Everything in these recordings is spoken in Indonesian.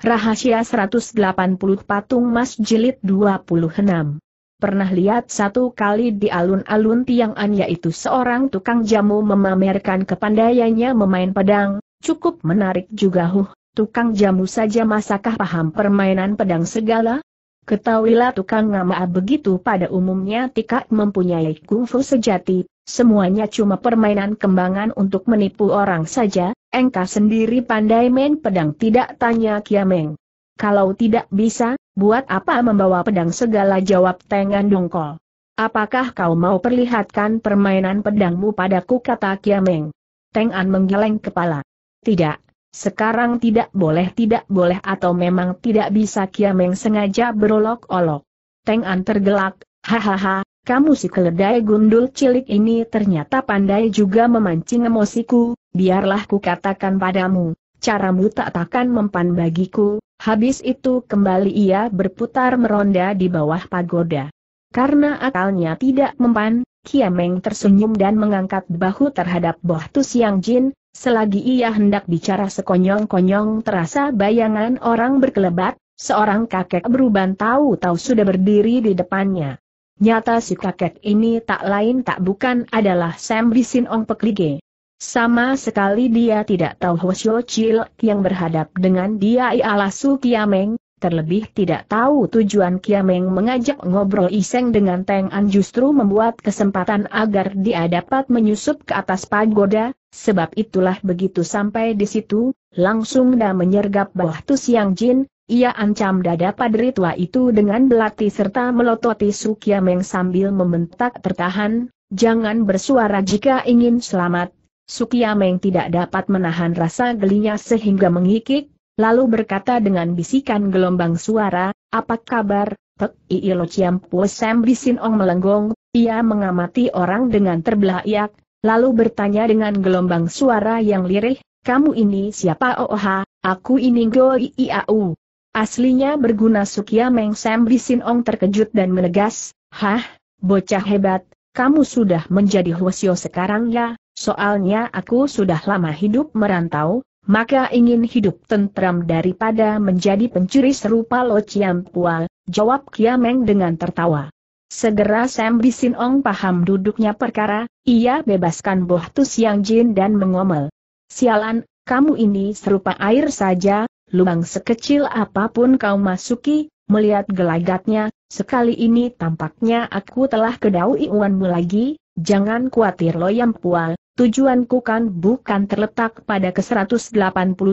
Rahasia 180 Patung Mas Jilid 26 Pernah lihat satu kali di alun-alun Tiang'an yaitu seorang tukang jamu memamerkan kepandaiannya memain pedang, cukup menarik juga huh, tukang jamu saja masakah paham permainan pedang segala? Ketahuilah tukang ngamaa begitu pada umumnya tikak mempunyai kungfu sejati, semuanya cuma permainan kembangan untuk menipu orang saja, engkau sendiri pandai main pedang tidak tanya Kiameng. Kalau tidak bisa, buat apa membawa pedang segala jawab Tengan Dongkol. Apakah kau mau perlihatkan permainan pedangmu padaku kata Kiameng? Teng An menggeleng kepala. Tidak, sekarang tidak boleh tidak boleh atau memang tidak bisa Kiameng sengaja berolok-olok. Teng An tergelak, hahaha, kamu si keledai gundul cilik ini ternyata pandai juga memancing emosiku, biarlah ku katakan padamu, caramu tak takkan mempan bagiku, habis itu kembali ia berputar meronda di bawah pagoda. Karena akalnya tidak mempan, Kiameng tersenyum dan mengangkat bahu terhadap Boh Tu Siang Jin, Selagi ia hendak bicara sekonyong-konyong terasa bayangan orang berkelebat, seorang kakek beruban tahu-tahu sudah berdiri di depannya. Nyata si kakek ini tak lain tak bukan adalah Sam Bisin Ong Peklige. Sama sekali dia tidak tahu Hwasyo Chil yang berhadap dengan dia ialah Su Kiameng, Terlebih tidak tahu tujuan Kiameng mengajak ngobrol iseng dengan Teng An justru membuat kesempatan agar dia dapat menyusup ke atas pagoda, Sebab itulah begitu sampai di situ, langsung dah menyergap bawah Tu Siang Jin, ia ancam dada padri tua itu dengan belati serta melototi Sukiameng sambil membentak tertahan, jangan bersuara jika ingin selamat. Sukiameng tidak dapat menahan rasa gelinya sehingga mengikik, lalu berkata dengan bisikan gelombang suara, apa kabar, Tek Iilo Ciampu Sam Bisin Ong melenggong, ia mengamati orang dengan terbelah iak, lalu bertanya dengan gelombang suara yang lirih, kamu ini siapa Oh, aku ini Go Iau. Aslinya berguna Sukia Meng Sam Bisin terkejut dan menegas, Hah, bocah hebat, kamu sudah menjadi Hwasyo sekarang ya, soalnya aku sudah lama hidup merantau, maka ingin hidup tentram daripada menjadi pencuri serupa Lo Chiam Pual, jawab Meng dengan tertawa. Segera Sam Bisinong paham duduknya perkara, ia bebaskan Boh Tusiang Jin dan mengomel. Sialan, kamu ini serupa air saja, lubang sekecil apapun kau masuki, melihat gelagatnya, sekali ini tampaknya aku telah kedau iuanmu lagi, jangan khawatir loyam pual, tujuanku kan bukan terletak pada ke-180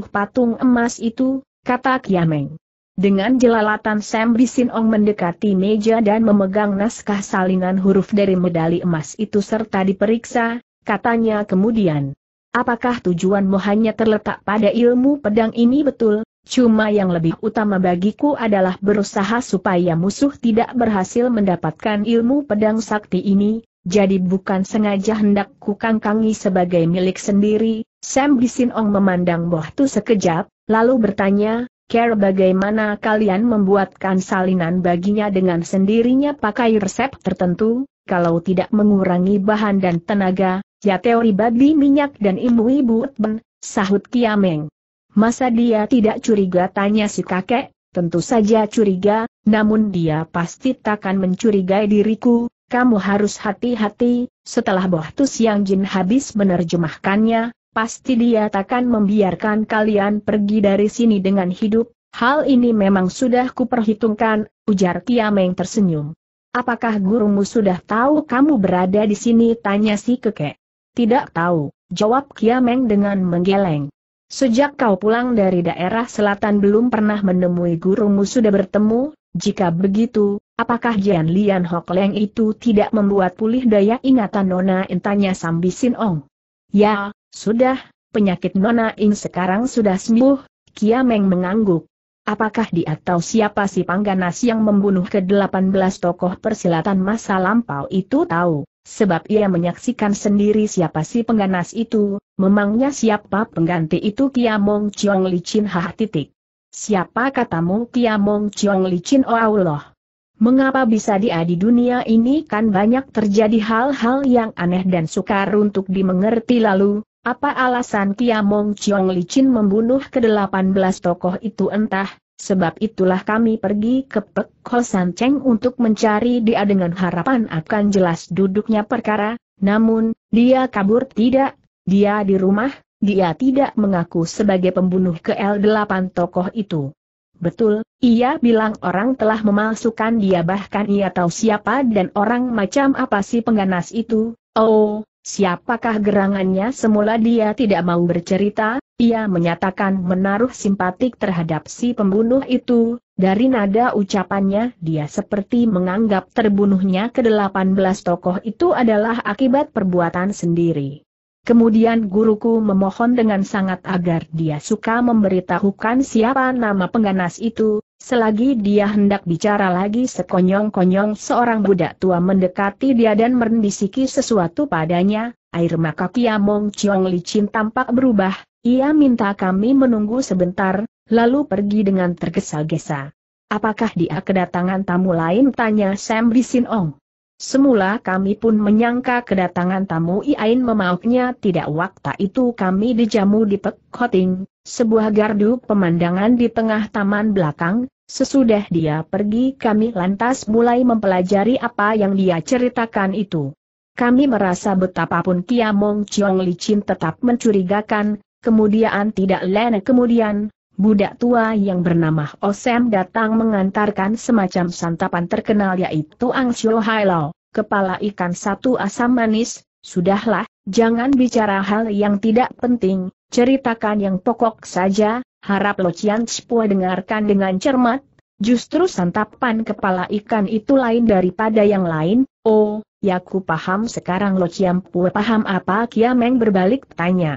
patung emas itu, kata Kiameng. Dengan jelalatan Sam Bisinong mendekati meja dan memegang naskah salinan huruf dari medali emas itu serta diperiksa, katanya kemudian. Apakah tujuanmu hanya terletak pada ilmu pedang ini betul? Cuma yang lebih utama bagiku adalah berusaha supaya musuh tidak berhasil mendapatkan ilmu pedang sakti ini, jadi bukan sengaja hendak kukangkangi sebagai milik sendiri. Sam Bisinong memandang Bohtu sekejap, lalu bertanya, care bagaimana kalian membuatkan salinan baginya dengan sendirinya pakai resep tertentu, kalau tidak mengurangi bahan dan tenaga, ya teori babi minyak dan imu ibu ben, sahut Kiameng. Masa dia tidak curiga tanya si kakek, tentu saja curiga, namun dia pasti takkan mencurigai diriku, kamu harus hati-hati, setelah Bohtus yang jin habis menerjemahkannya, pasti dia takkan membiarkan kalian pergi dari sini dengan hidup, hal ini memang sudah kuperhitungkan, ujar Kiameng tersenyum. Apakah gurumu sudah tahu kamu berada di sini? tanya si kekek. Tidak tahu, jawab Kiameng dengan menggeleng. Sejak kau pulang dari daerah selatan belum pernah menemui gurumu sudah bertemu, jika begitu, apakah Jian Lian Hok Leng itu tidak membuat pulih daya ingatan Nona Intanya Sin Ong? Ya, sudah, penyakit Nona Ing sekarang sudah sembuh, Kiameng mengangguk. Apakah dia atau siapa si Pangganas yang membunuh ke-18 tokoh persilatan masa lampau itu tahu? Sebab ia menyaksikan sendiri siapa si pengganas itu, memangnya siapa pengganti itu Kiamong Chiong Licin Hah titik. Siapa katamu Kiamong Chiong Licin Oh Allah? Mengapa bisa dia di dunia ini kan banyak terjadi hal-hal yang aneh dan sukar untuk dimengerti lalu, apa alasan Kiamong Chiong Licin membunuh ke-18 tokoh itu entah, sebab itulah kami pergi ke Pek San Cheng untuk mencari dia dengan harapan akan jelas duduknya perkara, namun, dia kabur tidak, dia di rumah, dia tidak mengaku sebagai pembunuh ke-8 tokoh itu. Betul, ia bilang orang telah memalsukan dia bahkan ia tahu siapa dan orang macam apa si pengganas itu, oh, Siapakah gerangannya semula dia tidak mau bercerita, ia menyatakan menaruh simpatik terhadap si pembunuh itu, dari nada ucapannya dia seperti menganggap terbunuhnya ke-18 tokoh itu adalah akibat perbuatan sendiri. Kemudian guruku memohon dengan sangat agar dia suka memberitahukan siapa nama pengganas itu, Selagi dia hendak bicara lagi sekonyong-konyong seorang budak tua mendekati dia dan merendisiki sesuatu padanya, air maka Mong Chiong licin tampak berubah, ia minta kami menunggu sebentar, lalu pergi dengan tergesa-gesa. Apakah dia kedatangan tamu lain? Tanya Sam Bisin Ong. Semula kami pun menyangka kedatangan tamu Iain memauknya tidak waktu itu kami dijamu di Pek Koting, sebuah gardu pemandangan di tengah taman belakang, sesudah dia pergi kami lantas mulai mempelajari apa yang dia ceritakan itu. Kami merasa betapapun Kia Mong Chiong licin tetap mencurigakan, kemudian tidak lene kemudian, budak tua yang bernama Osem oh datang mengantarkan semacam santapan terkenal yaitu Ang Shio Hai Lao, kepala ikan satu asam manis, sudahlah, jangan bicara hal yang tidak penting, ceritakan yang pokok saja, harap Lo Chian dengarkan dengan cermat, justru santapan kepala ikan itu lain daripada yang lain, oh, ya ku paham sekarang Lo Chian Pua paham apa Kiameng berbalik tanya.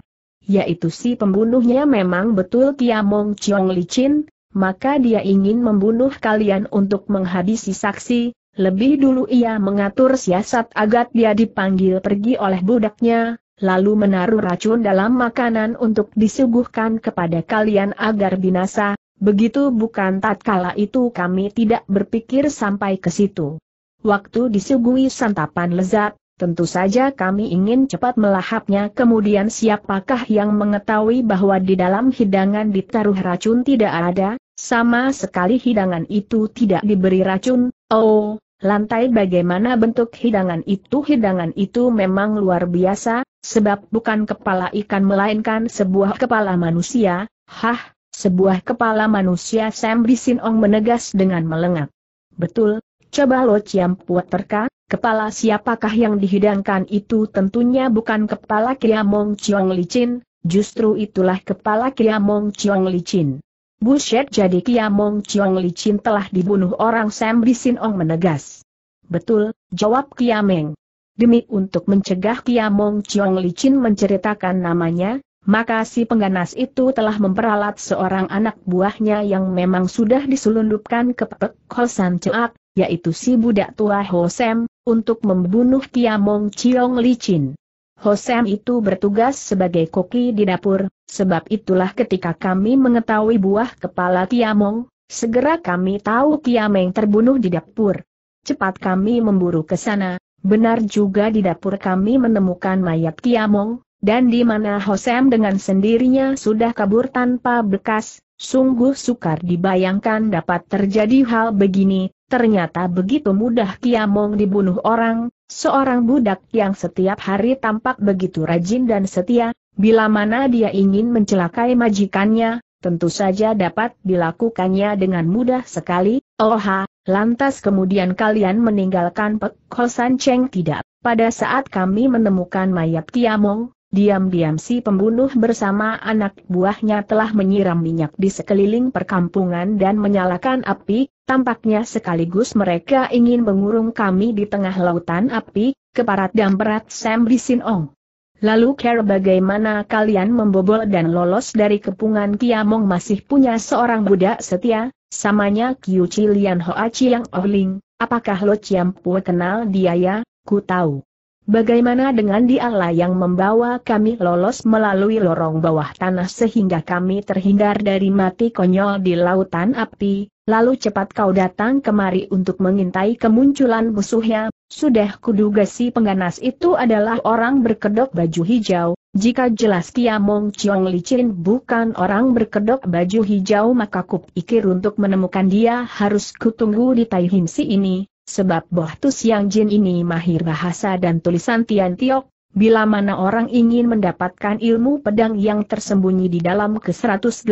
Yaitu si pembunuhnya memang betul Kiamong Chiong Licin, maka dia ingin membunuh kalian untuk menghabisi saksi, lebih dulu ia mengatur siasat agar dia dipanggil pergi oleh budaknya, lalu menaruh racun dalam makanan untuk disuguhkan kepada kalian agar binasa, begitu bukan tatkala itu kami tidak berpikir sampai ke situ. Waktu disuguhi santapan lezat, tentu saja kami ingin cepat melahapnya kemudian siapakah yang mengetahui bahwa di dalam hidangan ditaruh racun tidak ada, sama sekali hidangan itu tidak diberi racun, oh, Lantai bagaimana bentuk hidangan itu? Hidangan itu memang luar biasa, sebab bukan kepala ikan melainkan sebuah kepala manusia, hah, sebuah kepala manusia Sam Bisinong menegas dengan melengak. Betul, coba lo ciam puat terka, kepala siapakah yang dihidangkan itu tentunya bukan kepala Kiamong Chiong Licin, justru itulah kepala Kiamong Chiong Licin. Buset jadi Kiamong Chiong Licin telah dibunuh orang Sam Ong menegas. Betul, jawab Kiameng. Demi untuk mencegah Kiamong Chiong Licin menceritakan namanya, maka si pengganas itu telah memperalat seorang anak buahnya yang memang sudah diselundupkan ke Pek Hosan Ceak, yaitu si budak tua Ho Sam, untuk membunuh Kiamong Chiong Licin. Hosem itu bertugas sebagai koki di dapur, sebab itulah ketika kami mengetahui buah kepala Tiamong, segera kami tahu Tiameng terbunuh di dapur. Cepat kami memburu ke sana, benar juga di dapur kami menemukan mayat Tiamong, dan di mana Hosem dengan sendirinya sudah kabur tanpa bekas, sungguh sukar dibayangkan dapat terjadi hal begini, ternyata begitu mudah Tiamong dibunuh orang, Seorang budak yang setiap hari tampak begitu rajin dan setia, bila mana dia ingin mencelakai majikannya, tentu saja dapat dilakukannya dengan mudah sekali, oha, lantas kemudian kalian meninggalkan Pek Kosan Cheng tidak. Pada saat kami menemukan mayat Tiamong, Diam-diam si pembunuh bersama anak buahnya telah menyiram minyak di sekeliling perkampungan dan menyalakan api, tampaknya sekaligus mereka ingin mengurung kami di tengah lautan api, keparat dan berat Sam Bisinong. Lalu care bagaimana kalian membobol dan lolos dari kepungan Kiamong masih punya seorang budak setia, samanya Kiuci Lian Hoa Chiang Ohling, apakah Lo Chiam Pua kenal dia ya, ku tahu. Bagaimana dengan dialah yang membawa kami lolos melalui lorong bawah tanah sehingga kami terhindar dari mati konyol di lautan api, lalu cepat kau datang kemari untuk mengintai kemunculan musuhnya, sudah kuduga si pengganas itu adalah orang berkedok baju hijau, jika jelas Kiamong Chiong Licin bukan orang berkedok baju hijau maka kupikir untuk menemukan dia harus kutunggu di Tai Himsi ini, sebab Boh Tu Siang Jin ini mahir bahasa dan tulisan Tian Tiok, bila mana orang ingin mendapatkan ilmu pedang yang tersembunyi di dalam ke-180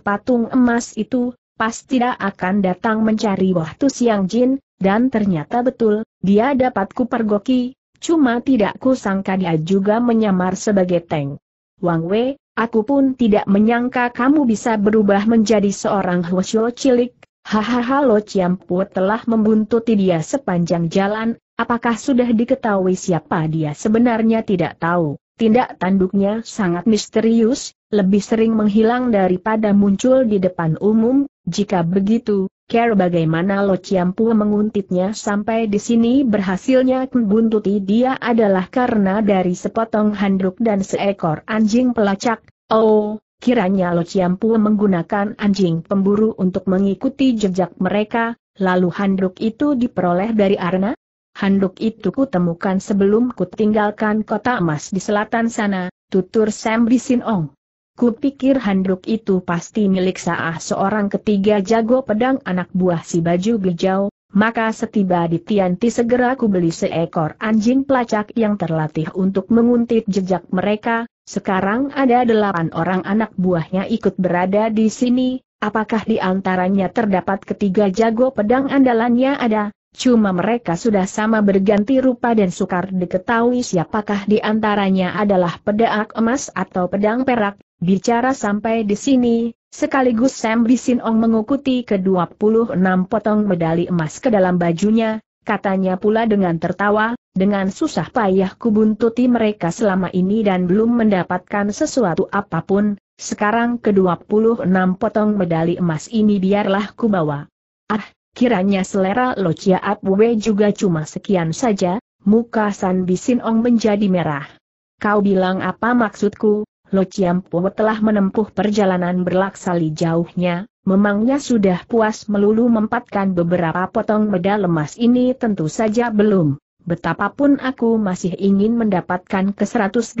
patung emas itu, pasti tidak akan datang mencari Boh Tu Siang Jin, dan ternyata betul, dia dapat kupergoki, cuma tidak kusangka dia juga menyamar sebagai tank. Wang Wei, aku pun tidak menyangka kamu bisa berubah menjadi seorang Huosyo cilik, Hahaha Lo Ciampu telah membuntuti dia sepanjang jalan, apakah sudah diketahui siapa dia sebenarnya tidak tahu. Tindak tanduknya sangat misterius, lebih sering menghilang daripada muncul di depan umum, jika begitu, care bagaimana Lo Ciampu menguntitnya sampai di sini berhasilnya membuntuti dia adalah karena dari sepotong handuk dan seekor anjing pelacak, oh, Kiranya Lo Ciampu menggunakan anjing pemburu untuk mengikuti jejak mereka, lalu handuk itu diperoleh dari Arna? Handuk itu kutemukan sebelum kutinggalkan kota emas di selatan sana, tutur Sam Bisinong. Kupikir handuk itu pasti milik saah seorang ketiga jago pedang anak buah si baju hijau, maka setiba di Tianti segera ku beli seekor anjing pelacak yang terlatih untuk menguntit jejak mereka, sekarang ada delapan orang anak buahnya ikut berada di sini, apakah di antaranya terdapat ketiga jago pedang andalannya ada, cuma mereka sudah sama berganti rupa dan sukar diketahui siapakah di antaranya adalah pedaak emas atau pedang perak, Bicara sampai di sini, sekaligus Sam Bisin Bisinong mengukuti ke-26 potong medali emas ke dalam bajunya, katanya pula dengan tertawa, dengan susah payah kubuntuti mereka selama ini dan belum mendapatkan sesuatu apapun, sekarang ke-26 potong medali emas ini biarlah kubawa. Ah, kiranya selera Lo Chia Atwe juga cuma sekian saja, muka San Bisin Bisinong menjadi merah. Kau bilang apa maksudku, Lo Chiampuo telah menempuh perjalanan berlaksali jauhnya, memangnya sudah puas melulu mempatkan beberapa potong meda lemas ini tentu saja belum. Betapapun aku masih ingin mendapatkan ke 180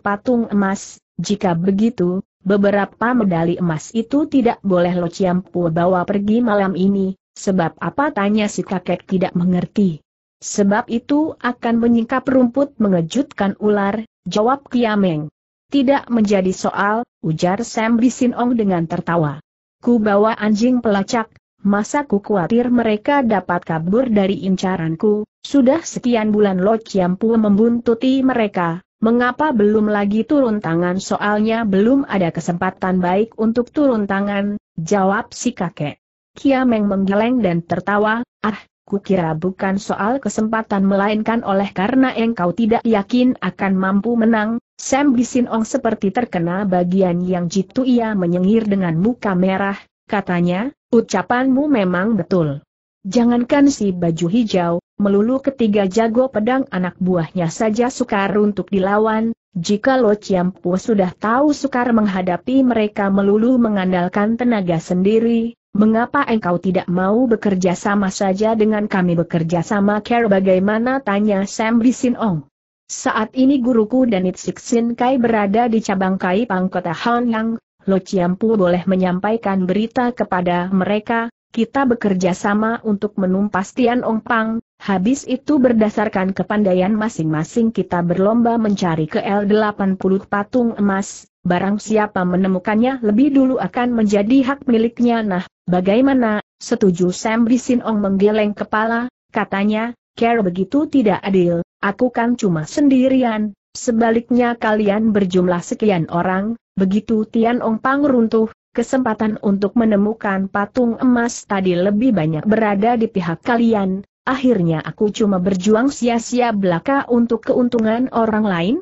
patung emas, jika begitu, beberapa medali emas itu tidak boleh Lo Chiampuo bawa pergi malam ini, sebab apa tanya si kakek tidak mengerti. Sebab itu akan menyingkap rumput mengejutkan ular, jawab Kiameng. Tidak menjadi soal, ujar Sam Bisinong dengan tertawa. Ku bawa anjing pelacak, masa ku khawatir mereka dapat kabur dari incaranku, sudah sekian bulan Lo Chiampu membuntuti mereka, mengapa belum lagi turun tangan soalnya belum ada kesempatan baik untuk turun tangan, jawab si kakek. Kiameng menggeleng dan tertawa, ah, kukira bukan soal kesempatan melainkan oleh karena engkau tidak yakin akan mampu menang, Sam Bisinong seperti terkena bagian yang jitu ia menyengir dengan muka merah, katanya, ucapanmu memang betul. Jangankan si baju hijau, melulu ketiga jago pedang anak buahnya saja sukar untuk dilawan, jika Lo Chiampu sudah tahu sukar menghadapi mereka melulu mengandalkan tenaga sendiri, Mengapa engkau tidak mau bekerja sama saja dengan kami bekerja sama care bagaimana tanya Sam Bisin Ong. Saat ini guruku dan Itsiksin Kai berada di cabang Kai Pangkota Hanyang, Lo Chiampu boleh menyampaikan berita kepada mereka, kita bekerja sama untuk menumpas Tian Ong Pang, Habis itu berdasarkan kepandaian masing-masing kita berlomba mencari ke L80 patung emas, barang siapa menemukannya lebih dulu akan menjadi hak miliknya. Nah, bagaimana? Setuju Sam Bisinong menggeleng kepala, katanya, Care begitu tidak adil, aku kan cuma sendirian, sebaliknya kalian berjumlah sekian orang, begitu Tian Ong Pang runtuh, kesempatan untuk menemukan patung emas tadi lebih banyak berada di pihak kalian, Akhirnya aku cuma berjuang sia-sia belaka untuk keuntungan orang lain?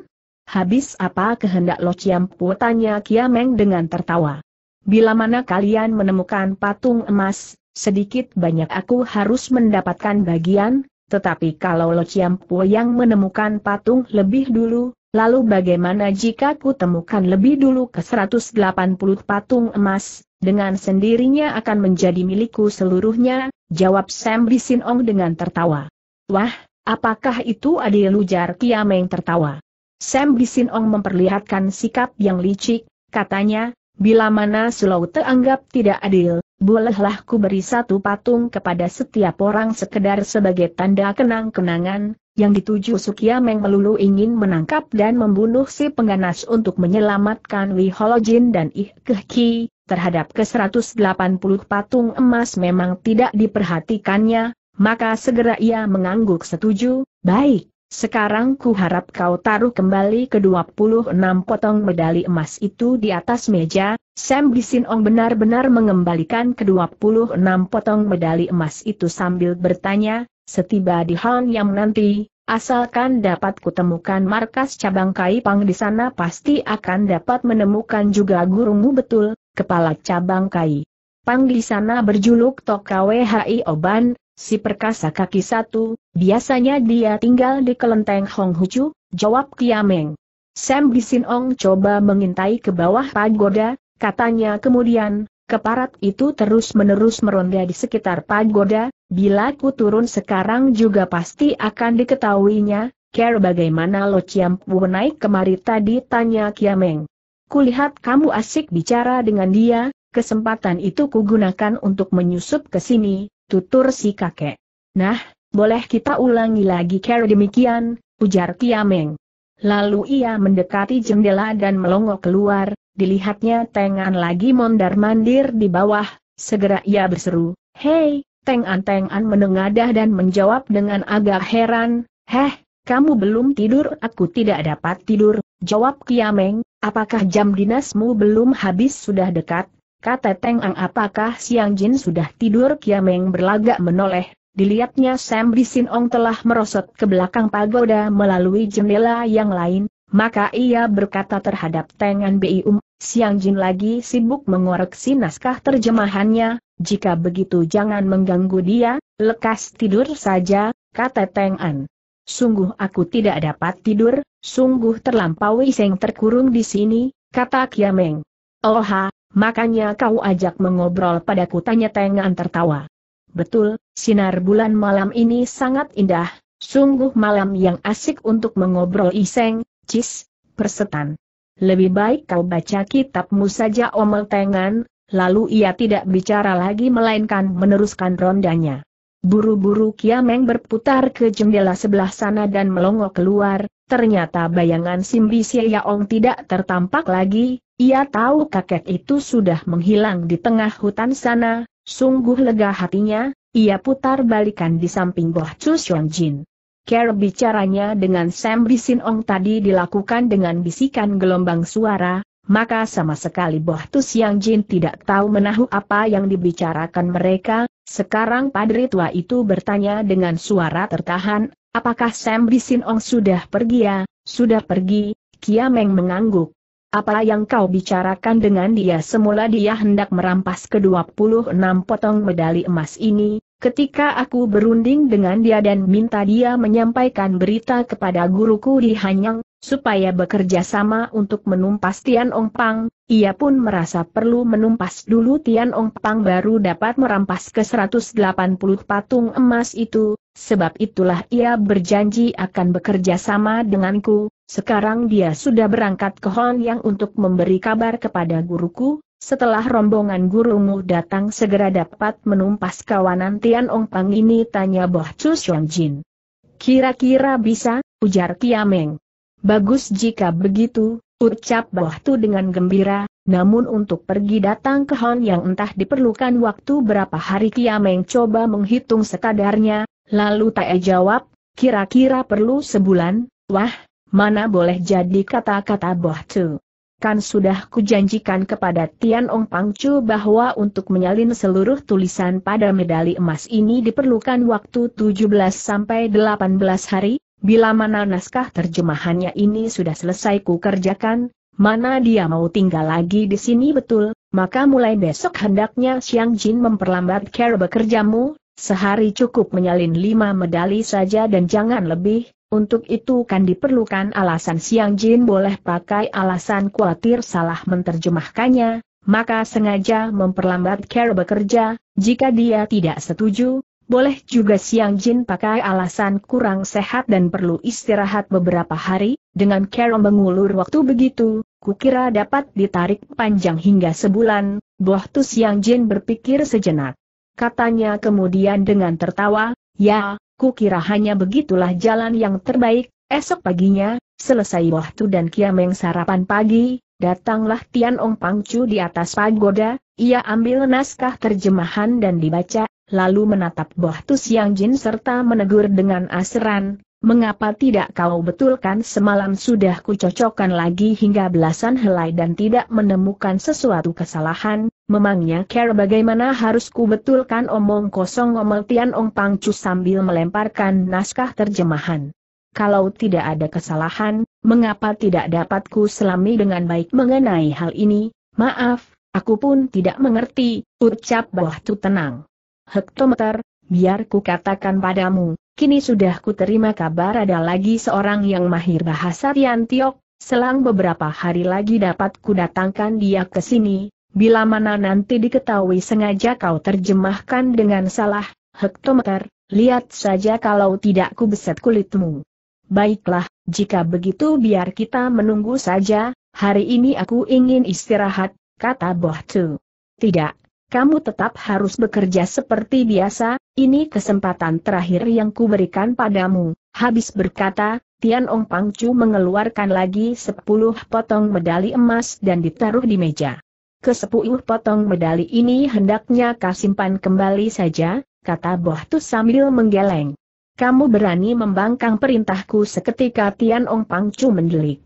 Habis apa kehendak Lo Ciampu tanya Kiameng dengan tertawa. Bila mana kalian menemukan patung emas, sedikit banyak aku harus mendapatkan bagian, tetapi kalau Lo Ciampu yang menemukan patung lebih dulu, Lalu bagaimana jika ku temukan lebih dulu ke 180 patung emas, dengan sendirinya akan menjadi milikku seluruhnya, jawab Sam Bisinong dengan tertawa. Wah, apakah itu adil ujar Kiameng tertawa. Sam Bisinong memperlihatkan sikap yang licik, katanya, bila mana Sulaute anggap tidak adil, bolehlah ku beri satu patung kepada setiap orang sekedar sebagai tanda kenang-kenangan, yang dituju Sukia Meng melulu ingin menangkap dan membunuh si pengganas untuk menyelamatkan Li Holojin dan Ih Kehki, terhadap ke-180 patung emas memang tidak diperhatikannya, maka segera ia mengangguk setuju, baik, sekarang ku harap kau taruh kembali ke-26 potong medali emas itu di atas meja, Sam Bisinong benar-benar mengembalikan ke-26 potong medali emas itu sambil bertanya, setiba di yang nanti, asalkan dapat kutemukan markas cabang Kaipang di sana pasti akan dapat menemukan juga gurumu betul, kepala cabang Kai. Pang di sana berjuluk WHI Oban, si perkasa kaki satu, biasanya dia tinggal di kelenteng Hong Hucu, jawab Kiameng. Sam Bisinong coba mengintai ke bawah pagoda, Katanya kemudian, keparat itu terus-menerus meronda di sekitar pagoda, bila ku turun sekarang juga pasti akan diketahuinya, care bagaimana Lo Chiam naik kemari tadi tanya Kiameng. Kulihat kamu asik bicara dengan dia, kesempatan itu kugunakan untuk menyusup ke sini, tutur si kakek. Nah, boleh kita ulangi lagi care demikian, ujar Kiameng. Lalu ia mendekati jendela dan melongo keluar, dilihatnya Tengan lagi mondar-mandir di bawah, segera ia berseru, Hei, Tengan-Tengan menengadah dan menjawab dengan agak heran, Heh, kamu belum tidur? Aku tidak dapat tidur, jawab Kiameng, apakah jam dinasmu belum habis sudah dekat? Kata Teng Tengang apakah Siang Jin sudah tidur? Kiameng berlagak menoleh, Dilihatnya Sam Ong telah merosot ke belakang pagoda melalui jendela yang lain, maka ia berkata terhadap Tengan Bium, Siang Jin lagi sibuk mengoreksi naskah terjemahannya, jika begitu jangan mengganggu dia, lekas tidur saja, kata Teng An. Sungguh aku tidak dapat tidur, sungguh terlampau iseng terkurung di sini, kata Kiameng. Oha, makanya kau ajak mengobrol padaku tanya Teng An tertawa. Betul, sinar bulan malam ini sangat indah, sungguh malam yang asik untuk mengobrol iseng, cis, persetan lebih baik kau baca kitabmu saja omel tengan, lalu ia tidak bicara lagi melainkan meneruskan rondanya. Buru-buru Kiameng berputar ke jendela sebelah sana dan melongo keluar, ternyata bayangan Simbi Yaong tidak tertampak lagi, ia tahu kakek itu sudah menghilang di tengah hutan sana, sungguh lega hatinya, ia putar balikan di samping Boh Chu Xiong Jin. Care bicaranya dengan Sam Bisinong tadi dilakukan dengan bisikan gelombang suara, maka sama sekali Boh Tus Yang Jin tidak tahu menahu apa yang dibicarakan mereka, sekarang Padre Tua itu bertanya dengan suara tertahan, apakah Sam Bisinong sudah pergi ya, sudah pergi, Kia Meng mengangguk. Apa yang kau bicarakan dengan dia semula dia hendak merampas ke-26 potong medali emas ini, Ketika aku berunding dengan dia dan minta dia menyampaikan berita kepada guruku di Hanyang, supaya bekerja sama untuk menumpas Tian Ong Pang, ia pun merasa perlu menumpas dulu Tian Ong Pang baru dapat merampas ke 180 patung emas itu, sebab itulah ia berjanji akan bekerja sama denganku, sekarang dia sudah berangkat ke Hon Yang untuk memberi kabar kepada guruku, setelah rombongan gurumu datang segera dapat menumpas kawanan Tian Ong Pang ini tanya Boh Chu Xiong Jin. Kira-kira bisa, ujar Kiameng. Bagus jika begitu, ucap Boh Tu dengan gembira, namun untuk pergi datang ke Hon yang entah diperlukan waktu berapa hari Kiameng coba menghitung sekadarnya, lalu Tae jawab, kira-kira perlu sebulan, wah, mana boleh jadi kata-kata Boh Tu. Kan sudah kujanjikan kepada Tian Ong Pangcu bahwa untuk menyalin seluruh tulisan pada medali emas ini diperlukan waktu 17-18 hari, bila mana naskah terjemahannya ini sudah selesai kukerjakan, mana dia mau tinggal lagi di sini betul, maka mulai besok hendaknya Xiang Jin memperlambat cara bekerjamu, sehari cukup menyalin lima medali saja dan jangan lebih, untuk itu kan diperlukan alasan Siang Jin boleh pakai alasan khawatir salah menterjemahkannya, maka sengaja memperlambat Care bekerja, jika dia tidak setuju, boleh juga Siang Jin pakai alasan kurang sehat dan perlu istirahat beberapa hari, dengan Care mengulur waktu begitu, kukira dapat ditarik panjang hingga sebulan, Boh Tu Siang Jin berpikir sejenak. Katanya kemudian dengan tertawa, ya, Kukira hanya begitulah jalan yang terbaik, esok paginya, selesai waktu dan Kiameng sarapan pagi, datanglah Tian Ong Pangcu di atas pagoda, ia ambil naskah terjemahan dan dibaca, lalu menatap Bohtu Siang Jin serta menegur dengan asran. Mengapa tidak kau betulkan semalam sudah kucocokkan lagi hingga belasan helai dan tidak menemukan sesuatu kesalahan, memangnya care bagaimana harus ku betulkan omong kosong omel tian ong pangcu sambil melemparkan naskah terjemahan. Kalau tidak ada kesalahan, mengapa tidak dapat ku selami dengan baik mengenai hal ini, maaf, aku pun tidak mengerti, ucap tu tenang. Hektometer, Biar ku katakan padamu, kini sudah ku terima kabar ada lagi seorang yang mahir bahasa Tiantiok, selang beberapa hari lagi dapat ku datangkan dia ke sini, bila mana nanti diketahui sengaja kau terjemahkan dengan salah, hektometer, lihat saja kalau tidak ku beset kulitmu. Baiklah, jika begitu biar kita menunggu saja, hari ini aku ingin istirahat, kata Boh Tu. Tidak, kamu tetap harus bekerja seperti biasa, ini kesempatan terakhir yang kuberikan padamu. Habis berkata, Tian Ong Pangcu mengeluarkan lagi sepuluh potong medali emas dan ditaruh di meja. Kesepuluh potong medali ini hendaknya simpan kembali saja, kata Bohtu sambil menggeleng. Kamu berani membangkang perintahku seketika Tian Ong Pangcu mendelik.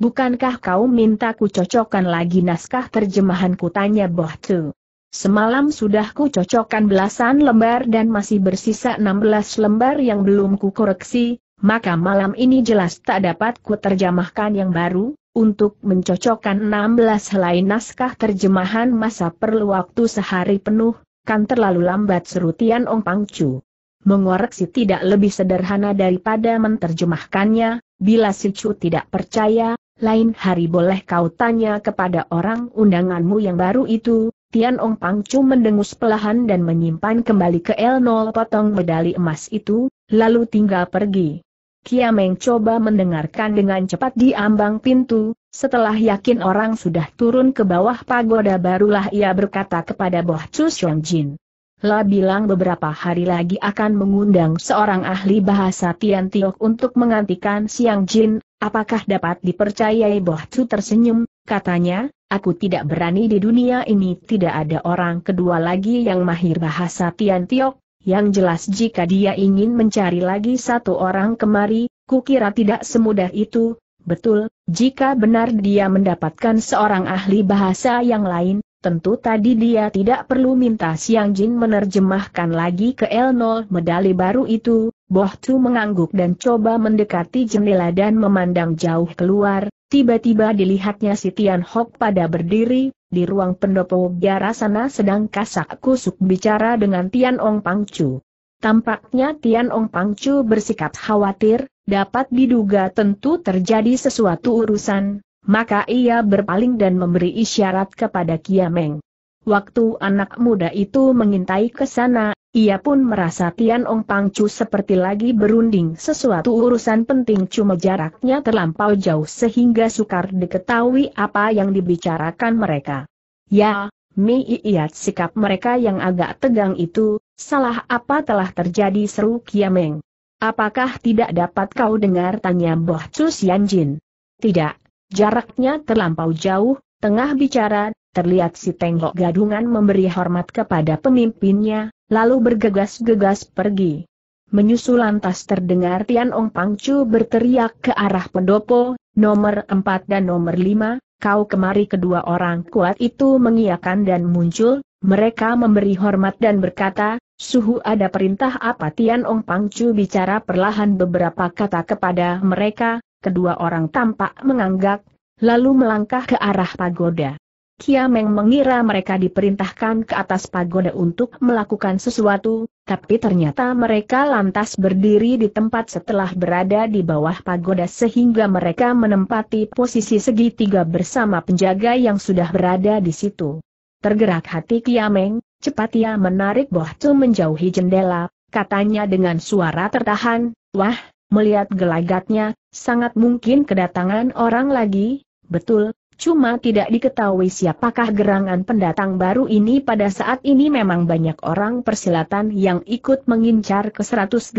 Bukankah kau minta ku cocokkan lagi naskah terjemahanku tanya Bohtu? Semalam sudah ku cocokkan belasan lembar dan masih bersisa enam belas lembar yang belum ku koreksi, maka malam ini jelas tak dapat ku terjemahkan yang baru, untuk mencocokkan enam belas lain naskah terjemahan masa perlu waktu sehari penuh, kan terlalu lambat Serutian Ong Pangcu. Mengoreksi tidak lebih sederhana daripada menterjemahkannya, bila si Chu tidak percaya, lain hari boleh kau tanya kepada orang undanganmu yang baru itu, Tian Ong Pangcu mendengus pelahan dan menyimpan kembali ke L0 potong medali emas itu, lalu tinggal pergi. Kiameng coba mendengarkan dengan cepat di ambang pintu, setelah yakin orang sudah turun ke bawah pagoda barulah ia berkata kepada Boh Chu Jin. La bilang beberapa hari lagi akan mengundang seorang ahli bahasa Tian Tiok untuk menggantikan Siang Jin, apakah dapat dipercayai Boh Chu tersenyum, Katanya, aku tidak berani di dunia ini tidak ada orang kedua lagi yang mahir bahasa Tiantiok, yang jelas jika dia ingin mencari lagi satu orang kemari, kukira tidak semudah itu, betul, jika benar dia mendapatkan seorang ahli bahasa yang lain, tentu tadi dia tidak perlu minta Siang Jin menerjemahkan lagi ke l 0 medali baru itu, Boh Tu mengangguk dan coba mendekati jendela dan memandang jauh keluar, Tiba-tiba dilihatnya si Tian Hok pada berdiri, di ruang pendopo biara sedang kasak kusuk bicara dengan Tian Ong Pangcu. Tampaknya Tian Ong Pangcu bersikap khawatir, dapat diduga tentu terjadi sesuatu urusan, maka ia berpaling dan memberi isyarat kepada Kiameng. Waktu anak muda itu mengintai ke sana, ia pun merasa Tian Ong Chu seperti lagi berunding sesuatu urusan penting cuma jaraknya terlampau jauh sehingga sukar diketahui apa yang dibicarakan mereka. Ya, Mi Iiat sikap mereka yang agak tegang itu, salah apa telah terjadi seru Kiameng. Apakah tidak dapat kau dengar tanya Boh Chu Yan Jin. Tidak, jaraknya terlampau jauh, tengah bicara, terlihat si Tenggok Gadungan memberi hormat kepada pemimpinnya, lalu bergegas-gegas pergi. Menyusul lantas terdengar Tian Ong Pangcu berteriak ke arah pendopo, nomor empat dan nomor lima, kau kemari kedua orang kuat itu mengiakan dan muncul, mereka memberi hormat dan berkata, suhu ada perintah apa Tian Ong Pangcu bicara perlahan beberapa kata kepada mereka, kedua orang tampak menganggak, lalu melangkah ke arah pagoda. Kiameng mengira mereka diperintahkan ke atas pagoda untuk melakukan sesuatu, tapi ternyata mereka lantas berdiri di tempat setelah berada di bawah pagoda sehingga mereka menempati posisi segitiga bersama penjaga yang sudah berada di situ. Tergerak hati Kiameng, cepat ia menarik Bohcu menjauhi jendela, katanya dengan suara tertahan, Wah, melihat gelagatnya, sangat mungkin kedatangan orang lagi, betul, Cuma tidak diketahui siapakah gerangan pendatang baru ini pada saat ini memang banyak orang persilatan yang ikut mengincar ke 180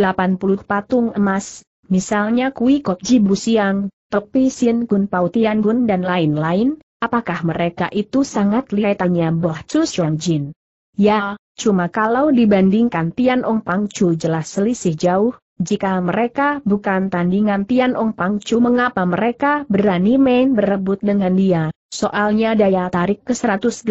patung emas, misalnya Kui Kok Jibu Siang, Tepi Sin Gun Pau Tian Gun dan lain-lain, apakah mereka itu sangat lihai tanya Boh Chu Xiong Jin. Ya, cuma kalau dibandingkan Tian Ong Pang Chu jelas selisih jauh, jika mereka bukan tandingan Tian Ong Pang Chu mengapa mereka berani main berebut dengan dia? Soalnya daya tarik ke 180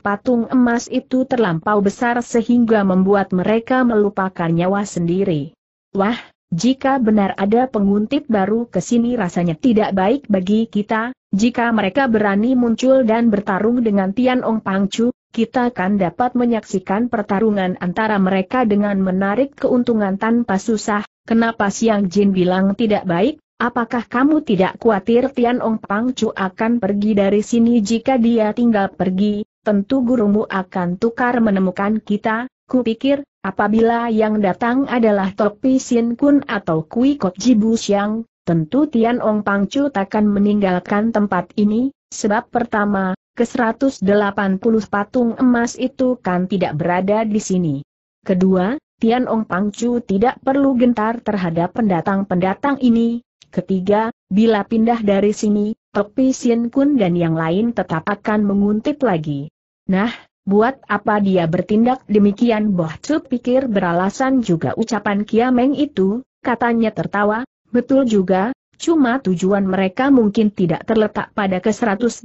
patung emas itu terlampau besar sehingga membuat mereka melupakan nyawa sendiri. Wah, jika benar ada penguntit baru ke sini rasanya tidak baik bagi kita, jika mereka berani muncul dan bertarung dengan Tian Ong Pang Chu, kita akan dapat menyaksikan pertarungan antara mereka dengan menarik keuntungan tanpa susah, kenapa Siang Jin bilang tidak baik? Apakah kamu tidak khawatir Tian Ong Pang Chu akan pergi dari sini jika dia tinggal pergi, tentu gurumu akan tukar menemukan kita, kupikir, apabila yang datang adalah Topi Sin Kun atau Kui Kok Jibu Siang, tentu Tian Ong Pang Chu takkan meninggalkan tempat ini, Sebab pertama, ke-180 patung emas itu kan tidak berada di sini. Kedua, Tian Ong Pangcu tidak perlu gentar terhadap pendatang-pendatang ini. Ketiga, bila pindah dari sini, Tok Sien Kun dan yang lain tetap akan menguntit lagi. Nah, buat apa dia bertindak demikian Boh Cu pikir beralasan juga ucapan Kiameng itu, katanya tertawa, betul juga, Cuma tujuan mereka mungkin tidak terletak pada ke-180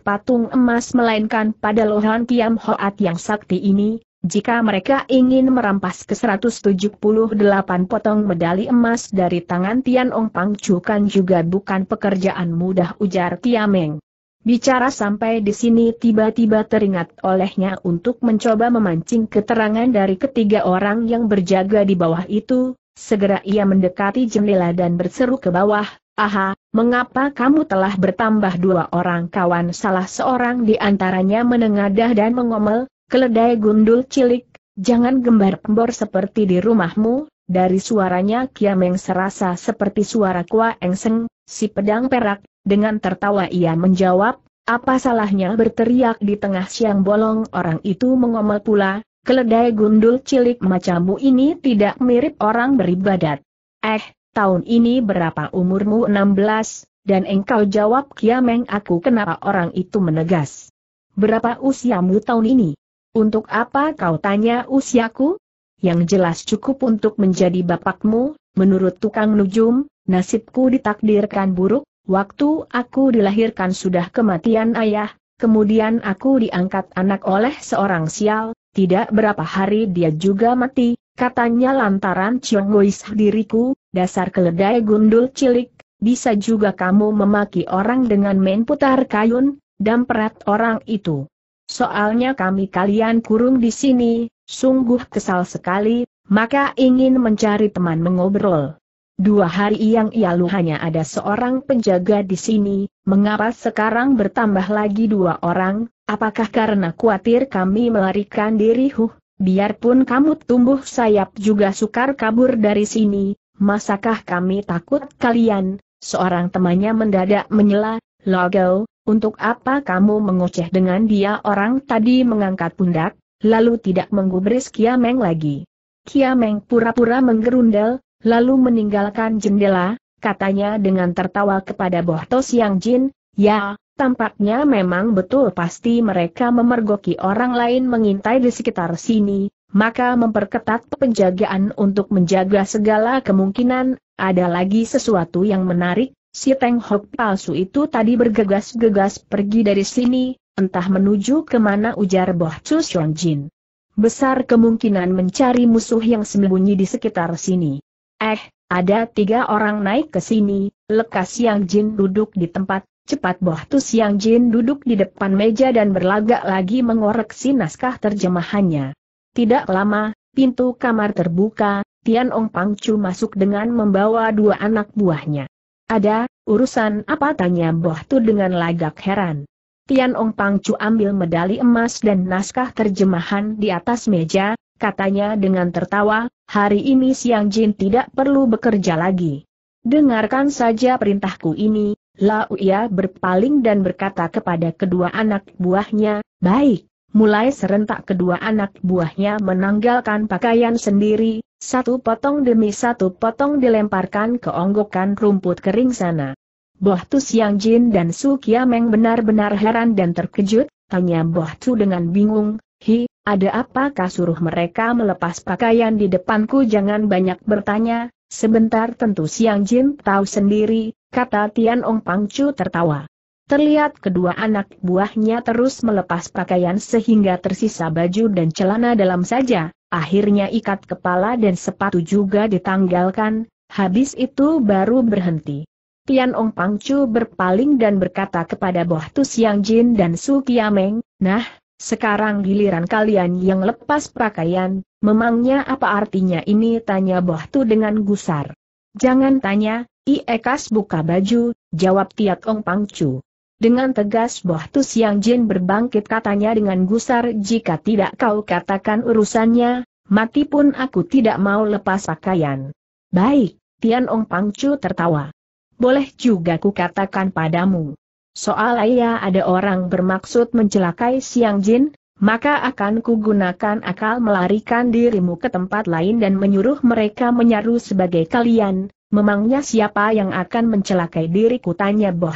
patung emas melainkan pada Lohan Kiam Hoat yang sakti ini, jika mereka ingin merampas ke-178 potong medali emas dari tangan Tian Ong Pang Chu kan juga bukan pekerjaan mudah ujar Tiameng. Bicara sampai di sini tiba-tiba teringat olehnya untuk mencoba memancing keterangan dari ketiga orang yang berjaga di bawah itu, Segera ia mendekati jendela dan berseru ke bawah, Aha, mengapa kamu telah bertambah dua orang kawan salah seorang di antaranya menengadah dan mengomel, keledai gundul cilik, jangan gembar pembor seperti di rumahmu, dari suaranya Kiameng serasa seperti suara Kua Engseng, si pedang perak, dengan tertawa ia menjawab, apa salahnya berteriak di tengah siang bolong orang itu mengomel pula, Keledai gundul cilik macamu ini tidak mirip orang beribadat. Eh, tahun ini berapa umurmu 16, dan engkau jawab kiameng aku kenapa orang itu menegas. Berapa usiamu tahun ini? Untuk apa kau tanya usiaku? Yang jelas cukup untuk menjadi bapakmu, menurut tukang nujum, nasibku ditakdirkan buruk, waktu aku dilahirkan sudah kematian ayah, Kemudian aku diangkat anak oleh seorang sial, tidak berapa hari dia juga mati, katanya lantaran Chongois diriku, dasar keledai gundul cilik, bisa juga kamu memaki orang dengan main putar kayun, dan perat orang itu. Soalnya kami kalian kurung di sini, sungguh kesal sekali, maka ingin mencari teman mengobrol. Dua hari yang lalu hanya ada seorang penjaga di sini, mengapa sekarang bertambah lagi dua orang, apakah karena khawatir kami melarikan diri huh? Biarpun kamu tumbuh sayap juga sukar kabur dari sini, masakah kami takut kalian? Seorang temannya mendadak menyela, Logo, untuk apa kamu mengoceh dengan dia orang tadi mengangkat pundak, lalu tidak menggubris Kiameng lagi. Kiameng pura-pura menggerundel, lalu meninggalkan jendela, katanya dengan tertawa kepada Bohto Yang Jin, ya, Tampaknya memang betul pasti mereka memergoki orang lain mengintai di sekitar sini, maka memperketat penjagaan untuk menjaga segala kemungkinan, ada lagi sesuatu yang menarik, si Teng Hok palsu itu tadi bergegas-gegas pergi dari sini, entah menuju kemana ujar Boh Chu Xiong Jin. Besar kemungkinan mencari musuh yang sembunyi di sekitar sini. Eh, ada tiga orang naik ke sini, lekas yang Jin duduk di tempat Cepat Boh Tu Siang Jin duduk di depan meja dan berlagak lagi mengoreksi naskah terjemahannya. Tidak lama, pintu kamar terbuka, Tian Ong Pang Chu masuk dengan membawa dua anak buahnya. Ada, urusan apa tanya Boh Tu dengan lagak heran. Tian Ong Pang Chu ambil medali emas dan naskah terjemahan di atas meja, katanya dengan tertawa, hari ini Siang Jin tidak perlu bekerja lagi. Dengarkan saja perintahku ini, Lau ia berpaling dan berkata kepada kedua anak buahnya, baik. Mulai serentak kedua anak buahnya menanggalkan pakaian sendiri, satu potong demi satu potong dilemparkan ke onggokan rumput kering sana. Boh Tu Siang Jin dan Su Kiameng benar-benar heran dan terkejut, tanya Boh Tu dengan bingung, Hi, ada apa kasuruh mereka melepas pakaian di depanku jangan banyak bertanya, sebentar tentu Siang Jin tahu sendiri, kata Tian Ong Pangcu tertawa. Terlihat kedua anak buahnya terus melepas pakaian sehingga tersisa baju dan celana dalam saja, akhirnya ikat kepala dan sepatu juga ditanggalkan, habis itu baru berhenti. Tian Ong Pangcu berpaling dan berkata kepada Boh Tu Siang Jin dan Su Kiameng, Nah, sekarang giliran kalian yang lepas pakaian, memangnya apa artinya ini tanya Boh Tu dengan gusar. Jangan tanya, Iekas buka baju, jawab Tiat Ong Pangcu. Dengan tegas Boh Tu Siang Jin berbangkit katanya dengan gusar jika tidak kau katakan urusannya, mati pun aku tidak mau lepas pakaian. Baik, Tian Ong Pangcu tertawa. Boleh juga ku katakan padamu. Soal ayah ada orang bermaksud mencelakai Siang Jin, maka akan gunakan akal melarikan dirimu ke tempat lain dan menyuruh mereka menyaru sebagai kalian, Memangnya siapa yang akan mencelakai diriku tanya Boh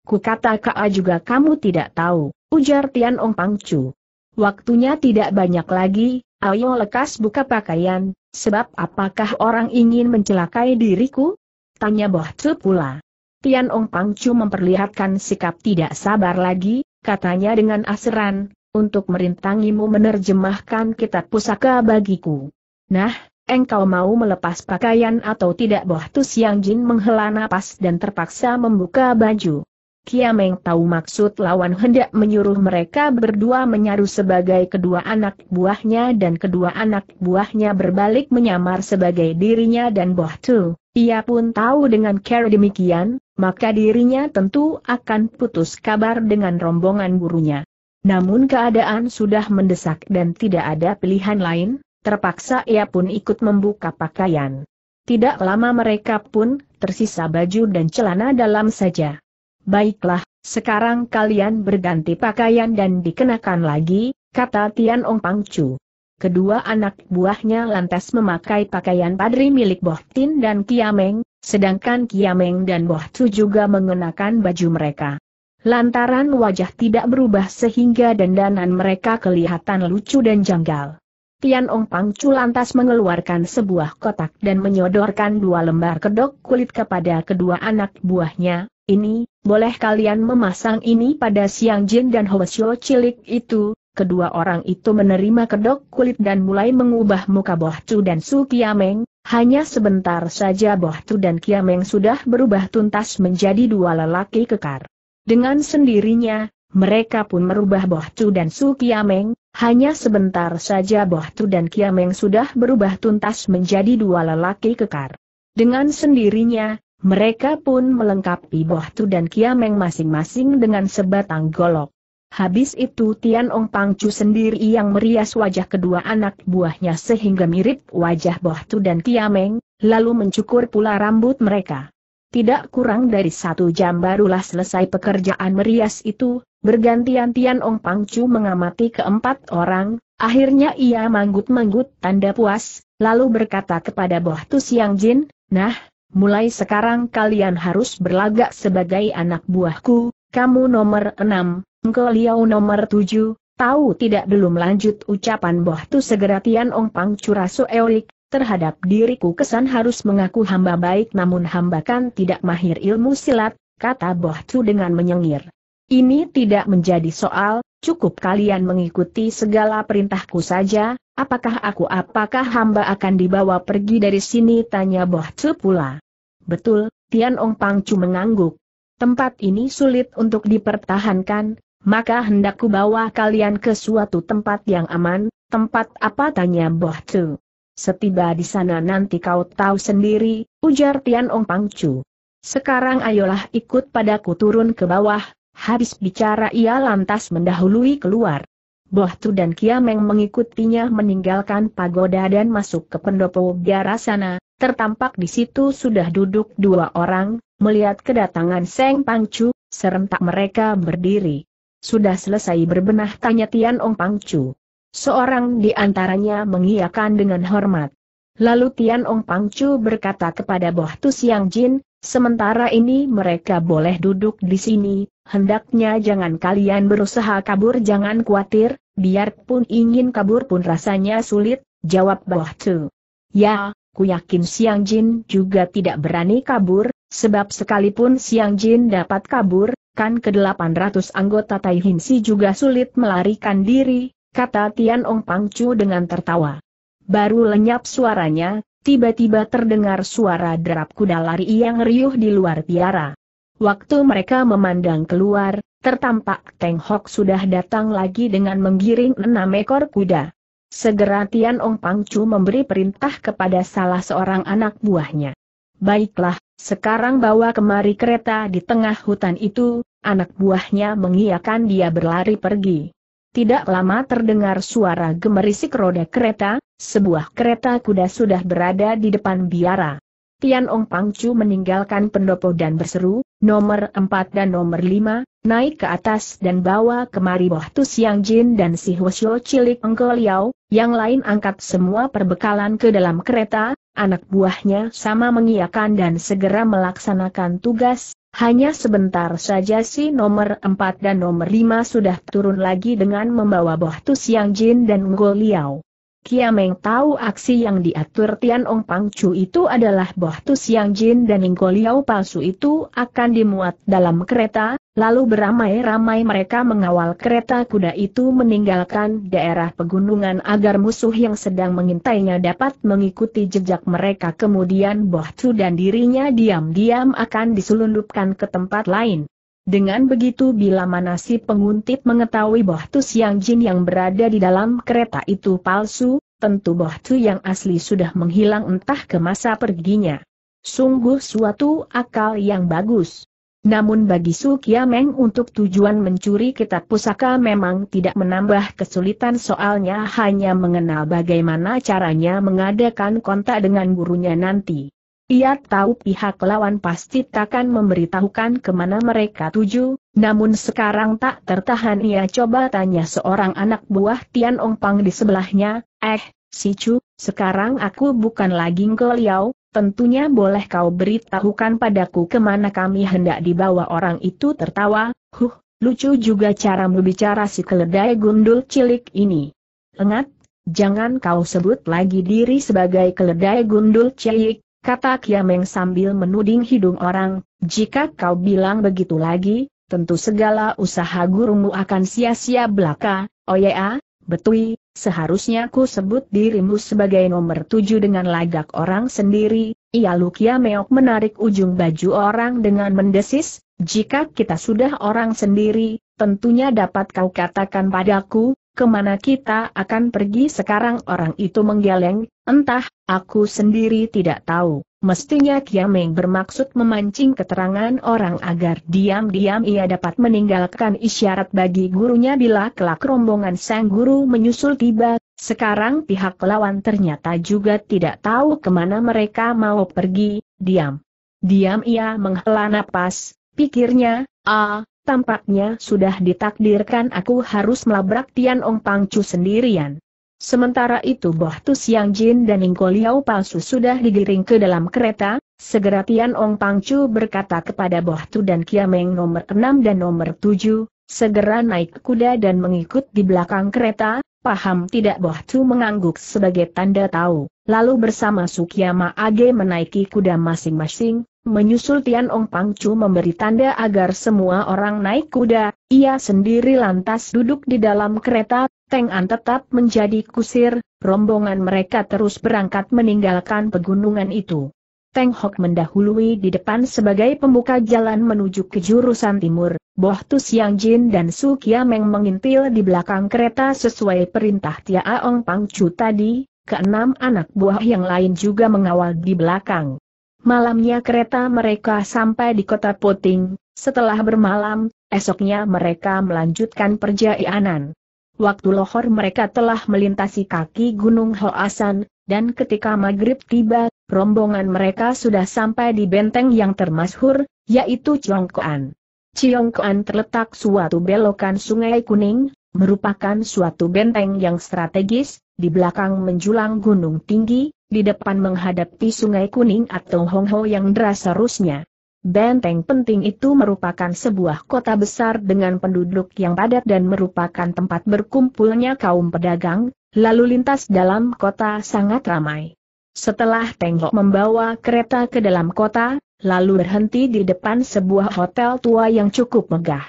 Ku kata Kaa juga kamu tidak tahu, ujar Tian Ong Pang Chu. Waktunya tidak banyak lagi, ayo lekas buka pakaian, sebab apakah orang ingin mencelakai diriku? Tanya Boh Tu pula. Tian Ong Pang Chu memperlihatkan sikap tidak sabar lagi, katanya dengan aseran, untuk merintangimu menerjemahkan kitab pusaka bagiku. Nah, engkau mau melepas pakaian atau tidak Boh Tu Siang Jin menghela napas dan terpaksa membuka baju. Kiameng tahu maksud lawan hendak menyuruh mereka berdua menyaru sebagai kedua anak buahnya dan kedua anak buahnya berbalik menyamar sebagai dirinya dan Boh Tu. Ia pun tahu dengan cara demikian, maka dirinya tentu akan putus kabar dengan rombongan gurunya. Namun keadaan sudah mendesak dan tidak ada pilihan lain, Terpaksa ia pun ikut membuka pakaian. Tidak lama mereka pun tersisa baju dan celana dalam saja. Baiklah, sekarang kalian berganti pakaian dan dikenakan lagi, kata Tian Ong Pangcu. Kedua anak buahnya lantas memakai pakaian padri milik Bohtin dan Kiameng, sedangkan Kiameng dan Bohtu juga mengenakan baju mereka. Lantaran wajah tidak berubah sehingga dandanan mereka kelihatan lucu dan janggal. Tian Ong Pang lantas mengeluarkan sebuah kotak dan menyodorkan dua lembar kedok kulit kepada kedua anak buahnya, ini, boleh kalian memasang ini pada Siang Jin dan Hoesyo cilik itu, kedua orang itu menerima kedok kulit dan mulai mengubah muka Boh Chu dan Su Kiameng, hanya sebentar saja Boh Chu dan Kiameng sudah berubah tuntas menjadi dua lelaki kekar. Dengan sendirinya, mereka pun merubah Chu dan Su Kiameng, hanya sebentar saja Chu dan Kiameng sudah berubah tuntas menjadi dua lelaki kekar. Dengan sendirinya, mereka pun melengkapi Chu dan Kiameng masing-masing dengan sebatang golok. Habis itu Tian Ong Chu sendiri yang merias wajah kedua anak buahnya sehingga mirip wajah Chu dan Kiameng, lalu mencukur pula rambut mereka tidak kurang dari satu jam barulah selesai pekerjaan merias itu, bergantian Tian Ong Pangcu mengamati keempat orang, akhirnya ia manggut-manggut tanda puas, lalu berkata kepada Boh Tu Siang Jin, Nah, mulai sekarang kalian harus berlagak sebagai anak buahku, kamu nomor enam, engkau liau nomor tujuh, tahu tidak belum lanjut ucapan Boh Tu segera Tian Ong Pangcu rasu eolik, terhadap diriku kesan harus mengaku hamba baik namun hamba kan tidak mahir ilmu silat, kata Bohcu dengan menyengir. Ini tidak menjadi soal, cukup kalian mengikuti segala perintahku saja, apakah aku apakah hamba akan dibawa pergi dari sini tanya Bohcu pula. Betul, Tian Ong Pangcu mengangguk. Tempat ini sulit untuk dipertahankan, maka hendakku bawa kalian ke suatu tempat yang aman, tempat apa tanya Bohcu. Setiba di sana nanti kau tahu sendiri, ujar Tian Ong Pangcu. Sekarang ayolah ikut padaku turun ke bawah, habis bicara ia lantas mendahului keluar. Bohtu dan Kiameng mengikutinya meninggalkan pagoda dan masuk ke pendopo biara sana, tertampak di situ sudah duduk dua orang, melihat kedatangan Seng Pangcu, serentak mereka berdiri. Sudah selesai berbenah tanya Tian Ong Pangcu. Seorang di antaranya mengiakan dengan hormat. Lalu Tian Ong Pangcu berkata kepada Boh Tu Siang Jin, sementara ini mereka boleh duduk di sini, hendaknya jangan kalian berusaha kabur jangan khawatir, biarpun ingin kabur pun rasanya sulit, jawab Boh Tu. Ya, ku yakin Siang Jin juga tidak berani kabur, sebab sekalipun Siang Jin dapat kabur, kan ke-800 anggota Tai Si juga sulit melarikan diri, kata Tian Ong Pangcu dengan tertawa. Baru lenyap suaranya, tiba-tiba terdengar suara derap kuda lari yang riuh di luar piara. Waktu mereka memandang keluar, tertampak Teng Hok sudah datang lagi dengan menggiring enam ekor kuda. Segera Tian Ong Pangcu memberi perintah kepada salah seorang anak buahnya. Baiklah, sekarang bawa kemari kereta di tengah hutan itu, anak buahnya mengiakan dia berlari pergi. Tidak lama terdengar suara gemerisik roda kereta, sebuah kereta kuda sudah berada di depan biara. Tian Ong Pangcu meninggalkan pendopo dan berseru, nomor 4 dan nomor 5, naik ke atas dan bawa kemari Boh Tu Siang Jin dan si Hwasyo Cilik Engko Liao, yang lain angkat semua perbekalan ke dalam kereta, anak buahnya sama mengiakan dan segera melaksanakan tugas, hanya sebentar saja si nomor 4 dan nomor 5 sudah turun lagi dengan membawa Boh Tu Siang Jin dan Ngo Liao. Kiameng tahu aksi yang diatur Tian Ong Pang Chu itu adalah Bohtu Siang Jin dan Ningko Liao palsu itu akan dimuat dalam kereta, lalu beramai-ramai mereka mengawal kereta kuda itu meninggalkan daerah pegunungan agar musuh yang sedang mengintainya dapat mengikuti jejak mereka kemudian Tu dan dirinya diam-diam akan diselundupkan ke tempat lain. Dengan begitu bila mana si penguntit mengetahui bahwa Tu Siang Jin yang berada di dalam kereta itu palsu, tentu bahwa Tu yang asli sudah menghilang entah ke masa perginya. Sungguh suatu akal yang bagus. Namun bagi Su Kiameng untuk tujuan mencuri kitab pusaka memang tidak menambah kesulitan soalnya hanya mengenal bagaimana caranya mengadakan kontak dengan gurunya nanti. Ia tahu pihak lawan pasti takkan memberitahukan kemana mereka tuju, namun sekarang tak tertahan ia coba tanya seorang anak buah Tian Ong Pang di sebelahnya, eh, si Chu, sekarang aku bukan lagi ngeliau, Tentunya boleh kau beritahukan padaku kemana kami hendak dibawa orang itu tertawa, huh, lucu juga cara berbicara si keledai gundul cilik ini. Lengat, jangan kau sebut lagi diri sebagai keledai gundul cilik, kata Kiameng sambil menuding hidung orang, jika kau bilang begitu lagi, tentu segala usaha gurumu akan sia-sia belaka, oh ya, betui, seharusnya ku sebut dirimu sebagai nomor tujuh dengan lagak orang sendiri, Ia Lukia Meok menarik ujung baju orang dengan mendesis, jika kita sudah orang sendiri, tentunya dapat kau katakan padaku, kemana kita akan pergi sekarang orang itu menggeleng, Entah, aku sendiri tidak tahu. Mestinya Kiameng bermaksud memancing keterangan orang agar diam-diam ia dapat meninggalkan isyarat bagi gurunya bila kelak rombongan sang guru menyusul tiba. Sekarang pihak lawan ternyata juga tidak tahu kemana mereka mau pergi, diam. Diam ia menghela napas, pikirnya, ah, tampaknya sudah ditakdirkan aku harus melabrak Tian Ong Pangcu sendirian. Sementara itu Bohtus Yang Jin dan Ningko Liao palsu sudah digiring ke dalam kereta, segera Tian Ong Pang Chu berkata kepada Bohtu dan Kiameng nomor 6 dan nomor 7, segera naik kuda dan mengikut di belakang kereta, Paham tidak Boh Chu mengangguk sebagai tanda tahu, lalu bersama Sukiyama Age menaiki kuda masing-masing, menyusul Tian Ong Pang Chu memberi tanda agar semua orang naik kuda, ia sendiri lantas duduk di dalam kereta, Teng An tetap menjadi kusir, rombongan mereka terus berangkat meninggalkan pegunungan itu. Teng Hok mendahului di depan sebagai pembuka jalan menuju ke jurusan timur, Boh Tu Siang Jin dan Su Kiameng mengintil di belakang kereta sesuai perintah Tia Aong Pang Chu tadi, keenam anak buah yang lain juga mengawal di belakang. Malamnya kereta mereka sampai di kota Poting, setelah bermalam, esoknya mereka melanjutkan perjalanan. Waktu lohor mereka telah melintasi kaki Gunung Hoasan, dan ketika maghrib tiba, rombongan mereka sudah sampai di benteng yang termasyhur, yaitu Ciongkoan. Ciongkoan terletak suatu belokan Sungai Kuning, merupakan suatu benteng yang strategis, di belakang menjulang gunung tinggi, di depan menghadapi Sungai Kuning atau Hongho yang deras seharusnya. Benteng penting itu merupakan sebuah kota besar dengan penduduk yang padat dan merupakan tempat berkumpulnya kaum pedagang, lalu lintas dalam kota sangat ramai setelah tengok membawa kereta ke dalam kota, lalu berhenti di depan sebuah hotel tua yang cukup megah.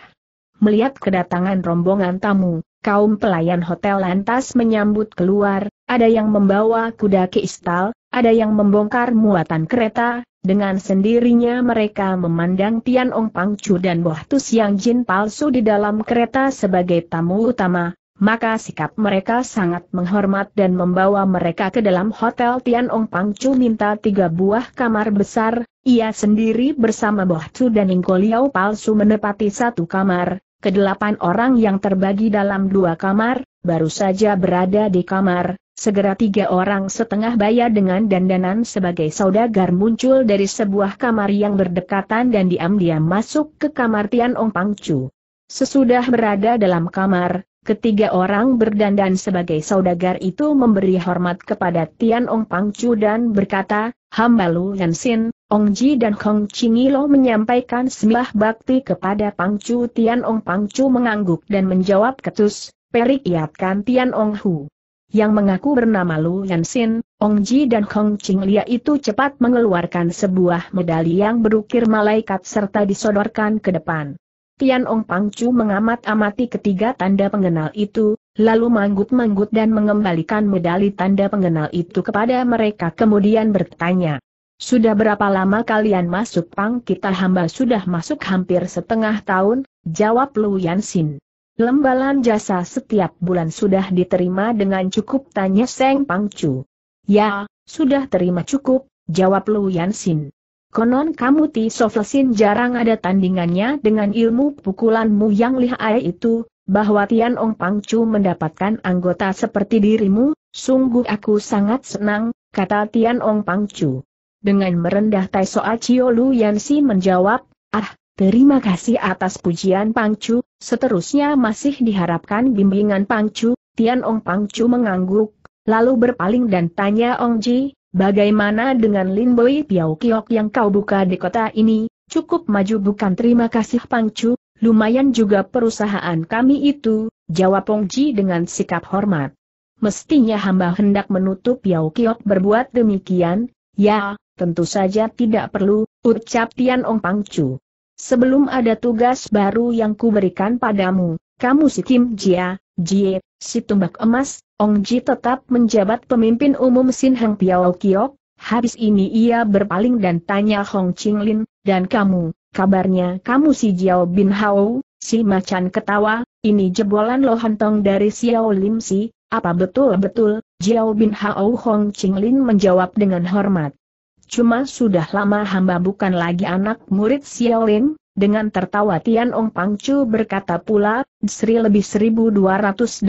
Melihat kedatangan rombongan tamu, kaum pelayan hotel lantas menyambut keluar, ada yang membawa kuda ke istal, ada yang membongkar muatan kereta, dengan sendirinya mereka memandang Tian Ong Pangcu dan Boh Tus Yang Jin palsu di dalam kereta sebagai tamu utama, maka sikap mereka sangat menghormat dan membawa mereka ke dalam hotel Tian Ong Pang Chu minta tiga buah kamar besar, ia sendiri bersama Boh Chu dan Ningko Liao palsu menepati satu kamar, kedelapan orang yang terbagi dalam dua kamar, baru saja berada di kamar, segera tiga orang setengah bayar dengan dandanan sebagai saudagar muncul dari sebuah kamar yang berdekatan dan diam-diam masuk ke kamar Tian Ong Pang Chu. Sesudah berada dalam kamar, Ketiga orang berdandan sebagai saudagar itu memberi hormat kepada Tian Ong Pangcu dan berkata, Hamba Lu Yansin, Ong Ji dan Hong Chingilo menyampaikan sembah bakti kepada Pangcu Tian Ong Pangcu mengangguk dan menjawab ketus, Perik iatkan Tian Ong Hu. Yang mengaku bernama Lu Yansin, Ong Ji dan Hong Lia itu cepat mengeluarkan sebuah medali yang berukir malaikat serta disodorkan ke depan. Tian Ong Pangcu mengamat-amati ketiga tanda pengenal itu, lalu manggut-manggut dan mengembalikan medali tanda pengenal itu kepada mereka kemudian bertanya. Sudah berapa lama kalian masuk pang kita hamba sudah masuk hampir setengah tahun, jawab Lu Xin. Lembalan jasa setiap bulan sudah diterima dengan cukup tanya Seng Pang Pangcu. Ya, sudah terima cukup, jawab Lu Xin. Konon kamu Ti Soflesin jarang ada tandingannya dengan ilmu pukulanmu yang lihai itu, bahwa Tian Ong Pangcu mendapatkan anggota seperti dirimu, sungguh aku sangat senang, kata Tian Ong Pangcu. Dengan merendah Tai Soa Cio Lu Yansi menjawab, ah, terima kasih atas pujian Pangcu, seterusnya masih diharapkan bimbingan Pangcu, Tian Ong Pangcu mengangguk, lalu berpaling dan tanya Ong Ji, Bagaimana dengan Lin Boi Piao Kiok yang kau buka di kota ini? Cukup maju bukan terima kasih Pangcu, lumayan juga perusahaan kami itu, jawab Ji dengan sikap hormat. Mestinya hamba hendak menutup Piao Kiok berbuat demikian, ya, tentu saja tidak perlu, ucap Tian Ong Pangcu. Sebelum ada tugas baru yang kuberikan padamu, kamu si Kim Jia, Jie, si tumbak emas, Ong Ji tetap menjabat pemimpin umum Sin Heng Piao Kiok, habis ini ia berpaling dan tanya Hong Ching Lin, dan kamu, kabarnya kamu si Jiao Bin Hao, si macan ketawa, ini jebolan Lo Hantong dari Xiao Lim Si, apa betul-betul, Jiao Bin Hao Hong Ching Lin menjawab dengan hormat. Cuma sudah lama hamba bukan lagi anak murid Xiao Lim, dengan tertawa Tian Ong Pang Chu berkata pula, Sri lebih 1208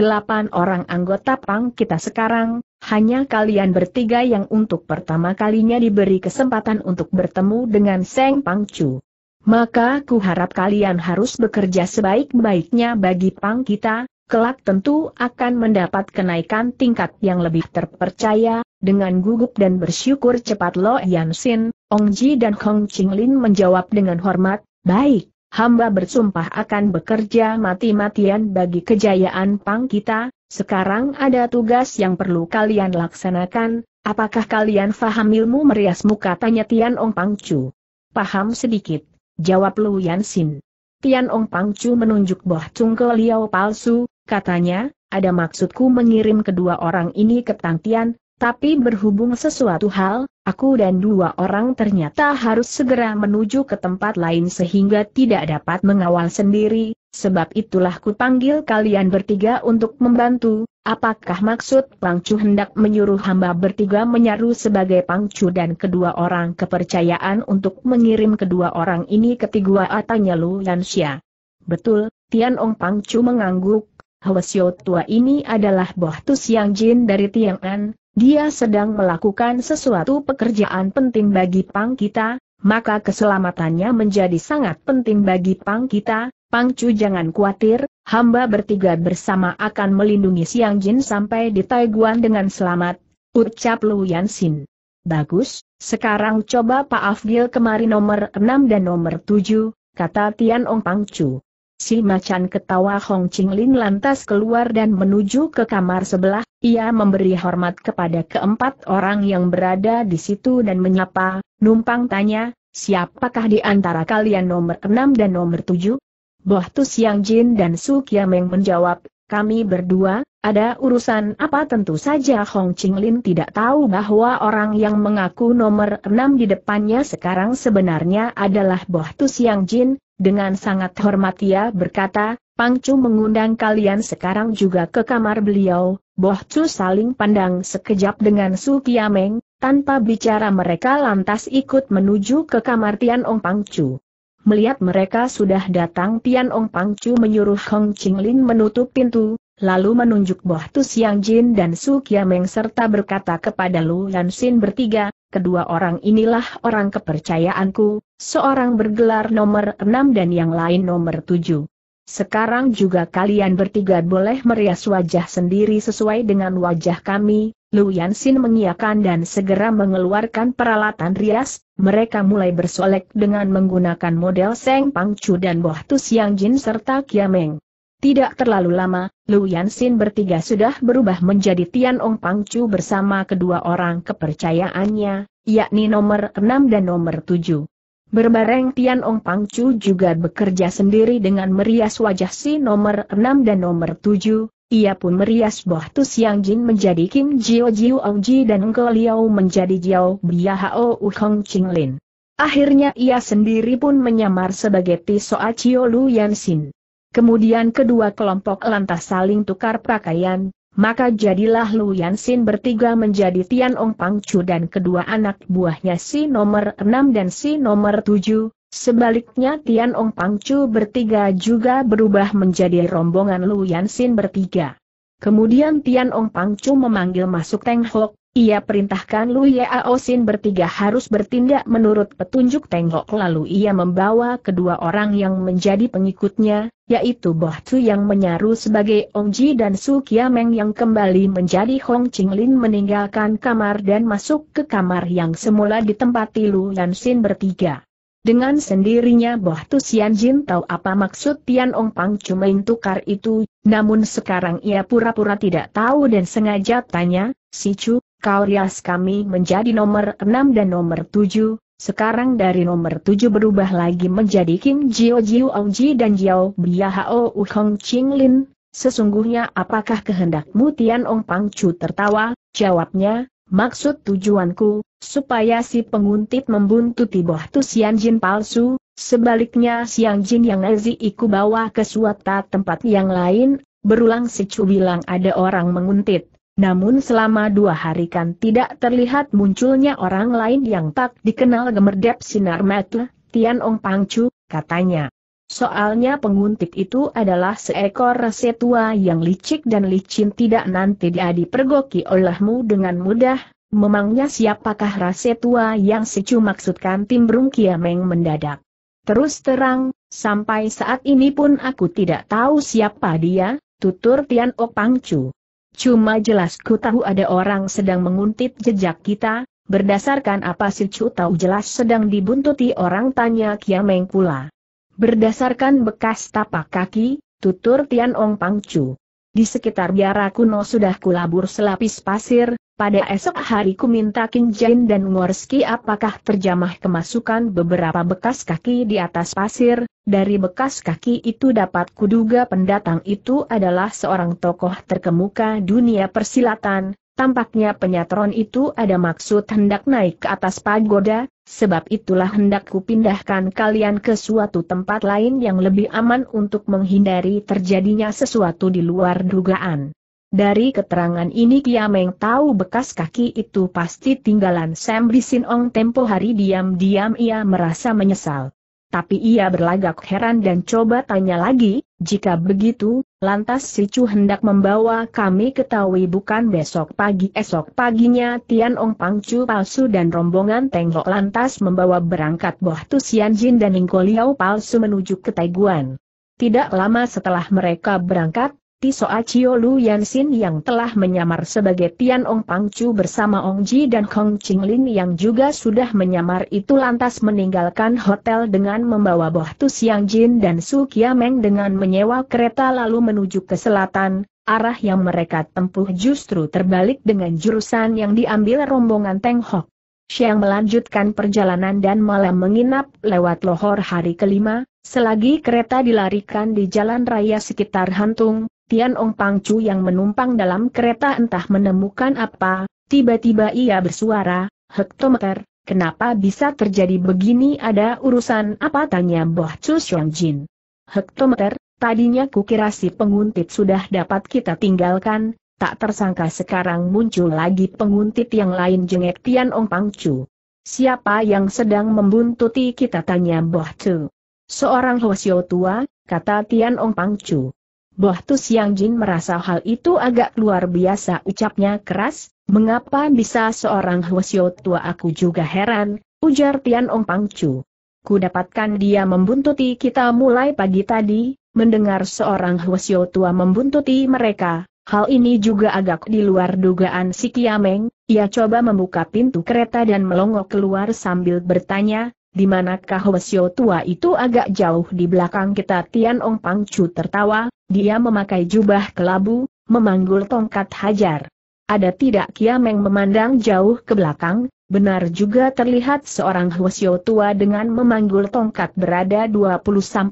orang anggota Pang kita sekarang, hanya kalian bertiga yang untuk pertama kalinya diberi kesempatan untuk bertemu dengan Seng Pang Chu. Maka ku harap kalian harus bekerja sebaik-baiknya bagi Pang kita, kelak tentu akan mendapat kenaikan tingkat yang lebih terpercaya, dengan gugup dan bersyukur cepat Lo Yan Sin, Ong Ji dan Kong Ching Lin menjawab dengan hormat, Baik, hamba bersumpah akan bekerja mati-matian bagi kejayaan Pang kita, sekarang ada tugas yang perlu kalian laksanakan, apakah kalian faham ilmu merias muka tanya Tian Ong Pang Chu? Paham sedikit, jawab Lu Xin. Tian Ong Pang Chu menunjuk Boh Cung ke Liao palsu, katanya, ada maksudku mengirim kedua orang ini ke Tang Tian, tapi berhubung sesuatu hal, aku dan dua orang ternyata harus segera menuju ke tempat lain sehingga tidak dapat mengawal sendiri, sebab itulah ku panggil kalian bertiga untuk membantu. Apakah maksud Pangcu hendak menyuruh hamba bertiga menyaru sebagai Pangcu dan kedua orang kepercayaan untuk mengirim kedua orang ini ke Tigua atanya Lu Lansia? Betul, Tian Ong Pangcu mengangguk, Hwasyo tua ini adalah Boh yang Jin dari An, dia sedang melakukan sesuatu pekerjaan penting bagi Pang kita, maka keselamatannya menjadi sangat penting bagi Pang kita, Pang Chu jangan khawatir, hamba bertiga bersama akan melindungi Siang Jin sampai di Taiguan dengan selamat, ucap Lu Yansin. Bagus, sekarang coba Pak Afgil kemari nomor 6 dan nomor 7, kata Tian Ong Chu. Si macan ketawa Hong Qinglin lantas keluar dan menuju ke kamar sebelah, ia memberi hormat kepada keempat orang yang berada di situ dan menyapa, numpang tanya, siapakah di antara kalian nomor enam dan nomor tujuh? Boh Tu Siang Jin dan Su Kiameng menjawab, kami berdua, ada urusan apa tentu saja Hong Qinglin tidak tahu bahwa orang yang mengaku nomor enam di depannya sekarang sebenarnya adalah Boh Tu Siang Jin, dengan sangat hormat ia berkata, Pangcu mengundang kalian sekarang juga ke kamar beliau, Boh Chu saling pandang sekejap dengan Su Kiameng, tanpa bicara mereka lantas ikut menuju ke kamar Tian Ong Pangcu. Melihat mereka sudah datang Tian Ong Pangcu menyuruh Hong Qinglin menutup pintu, lalu menunjuk Boh Tu Siang Jin dan Su Kiameng serta berkata kepada Lu Xin bertiga, Kedua orang inilah orang kepercayaanku, seorang bergelar nomor enam dan yang lain nomor tujuh. Sekarang juga kalian bertiga boleh merias wajah sendiri sesuai dengan wajah kami, Lu Yansin mengiakan dan segera mengeluarkan peralatan rias, mereka mulai bersolek dengan menggunakan model Seng Pangcu dan Boh Tu Siang Jin serta Kiameng. Tidak terlalu lama, Lu Yansin bertiga sudah berubah menjadi Tian Ong Pangcu bersama kedua orang kepercayaannya, yakni nomor 6 dan nomor 7. Berbareng Tian Ong Pangcu juga bekerja sendiri dengan merias wajah si nomor 6 dan nomor 7, ia pun merias Boh Tu Siang Jin menjadi Kim Jio Jiu Ji dan Ngo Liao menjadi Jiao Bia Hao U Hong Ching Lin. Akhirnya ia sendiri pun menyamar sebagai Tisoa Chio Lu Yansin. Kemudian kedua kelompok lantas saling tukar pakaian, maka jadilah Lu Yansin bertiga menjadi Tian Ong Pang Chu dan kedua anak buahnya si nomor enam dan si nomor tujuh. Sebaliknya Tian Ong Pang Chu bertiga juga berubah menjadi rombongan Lu Yansin bertiga. Kemudian Tian Ong Pang Chu memanggil masuk Teng Hok, ia perintahkan Lu Yaosin bertiga harus bertindak menurut petunjuk tengok lalu ia membawa kedua orang yang menjadi pengikutnya, yaitu Boh Tzu yang menyaru sebagai Ong Ji dan Su Kiameng yang kembali menjadi Hong Ching Lin meninggalkan kamar dan masuk ke kamar yang semula ditempati Lu Sin bertiga. Dengan sendirinya Boh Tu Sian Jin tahu apa maksud Tian Ong Pang Cumain tukar itu, namun sekarang ia pura-pura tidak tahu dan sengaja tanya, Si Chu, kau rias kami menjadi nomor enam dan nomor tujuh. sekarang dari nomor tujuh berubah lagi menjadi King Jiu Jiu Ji dan Jiao Bia Hao U Hong Ching Lin. Sesungguhnya apakah kehendakmu Tian Ong Pang Chu tertawa? Jawabnya, maksud tujuanku, supaya si penguntit membuntuti Boh Tu Sian Jin palsu, sebaliknya Siang Jin yang Nazi iku bawa ke suatu tempat yang lain, berulang Chu bilang ada orang menguntit. Namun selama dua hari kan tidak terlihat munculnya orang lain yang tak dikenal gemerdep sinar mata, Tian Ong Pangcu, katanya. Soalnya penguntit itu adalah seekor rese tua yang licik dan licin tidak nanti dia dipergoki olehmu dengan mudah, memangnya siapakah rese tua yang secu maksudkan timbrung Kiameng mendadak. Terus terang, sampai saat ini pun aku tidak tahu siapa dia, tutur Tian Ong Pangcu. Cuma jelas ku tahu ada orang sedang menguntit jejak kita, berdasarkan apa si Chu tahu jelas sedang dibuntuti orang tanya Kiameng pula. Berdasarkan bekas tapak kaki, tutur Tian Ong Pangcu. Di sekitar biara kuno sudah kulabur selapis pasir, pada esok hari ku minta King Jin dan Morski apakah terjamah kemasukan beberapa bekas kaki di atas pasir, dari bekas kaki itu dapat kuduga pendatang itu adalah seorang tokoh terkemuka dunia persilatan, Tampaknya penyatron itu ada maksud hendak naik ke atas pagoda, sebab itulah hendak kupindahkan kalian ke suatu tempat lain yang lebih aman untuk menghindari terjadinya sesuatu di luar dugaan. Dari keterangan ini Kiameng tahu bekas kaki itu pasti tinggalan Sam Bisinong tempo hari diam-diam ia merasa menyesal. Tapi ia berlagak heran dan coba tanya lagi, jika begitu, lantas si Chu hendak membawa kami ketahui bukan besok pagi esok paginya Tian Ong Pang Chu palsu dan rombongan Tengok lantas membawa berangkat Boh Tu Sian Jin dan Ningko Liao palsu menuju ke Taiguan. Tidak lama setelah mereka berangkat, Soa Chio Lu Yansin yang telah menyamar sebagai Tian Ong Pang Chu bersama Ong Ji dan Kong Lin yang juga sudah menyamar itu lantas meninggalkan hotel dengan membawa Boh Tu Siang Jin dan Su Kia Meng dengan menyewa kereta lalu menuju ke selatan, arah yang mereka tempuh justru terbalik dengan jurusan yang diambil rombongan Teng Hok. Siang melanjutkan perjalanan dan malam menginap lewat lohor hari kelima, selagi kereta dilarikan di jalan raya sekitar Hantung, Tian Ong Chu yang menumpang dalam kereta entah menemukan apa, tiba-tiba ia bersuara, hektometer, kenapa bisa terjadi begini ada urusan apa tanya Boh Chu Xiong Jin. Hektometer, tadinya kukira si penguntit sudah dapat kita tinggalkan, tak tersangka sekarang muncul lagi penguntit yang lain jengek Tian Ong Chu. Siapa yang sedang membuntuti kita tanya Boh Chu. Seorang Hosio tua, kata Tian Ong Chu. Tus Yang Jin merasa hal itu agak luar biasa ucapnya keras, mengapa bisa seorang Hwasyo tua aku juga heran, ujar Tian Ong Pangcu. Ku dapatkan dia membuntuti kita mulai pagi tadi, mendengar seorang Hwasyo tua membuntuti mereka, hal ini juga agak di luar dugaan si Kiameng, ia coba membuka pintu kereta dan melongok keluar sambil bertanya, di manakah Wesio tua itu agak jauh di belakang kita Tian Ong Chu tertawa, dia memakai jubah kelabu, memanggul tongkat hajar. Ada tidak Kiameng memandang jauh ke belakang, benar juga terlihat seorang Wesio tua dengan memanggul tongkat berada 20-50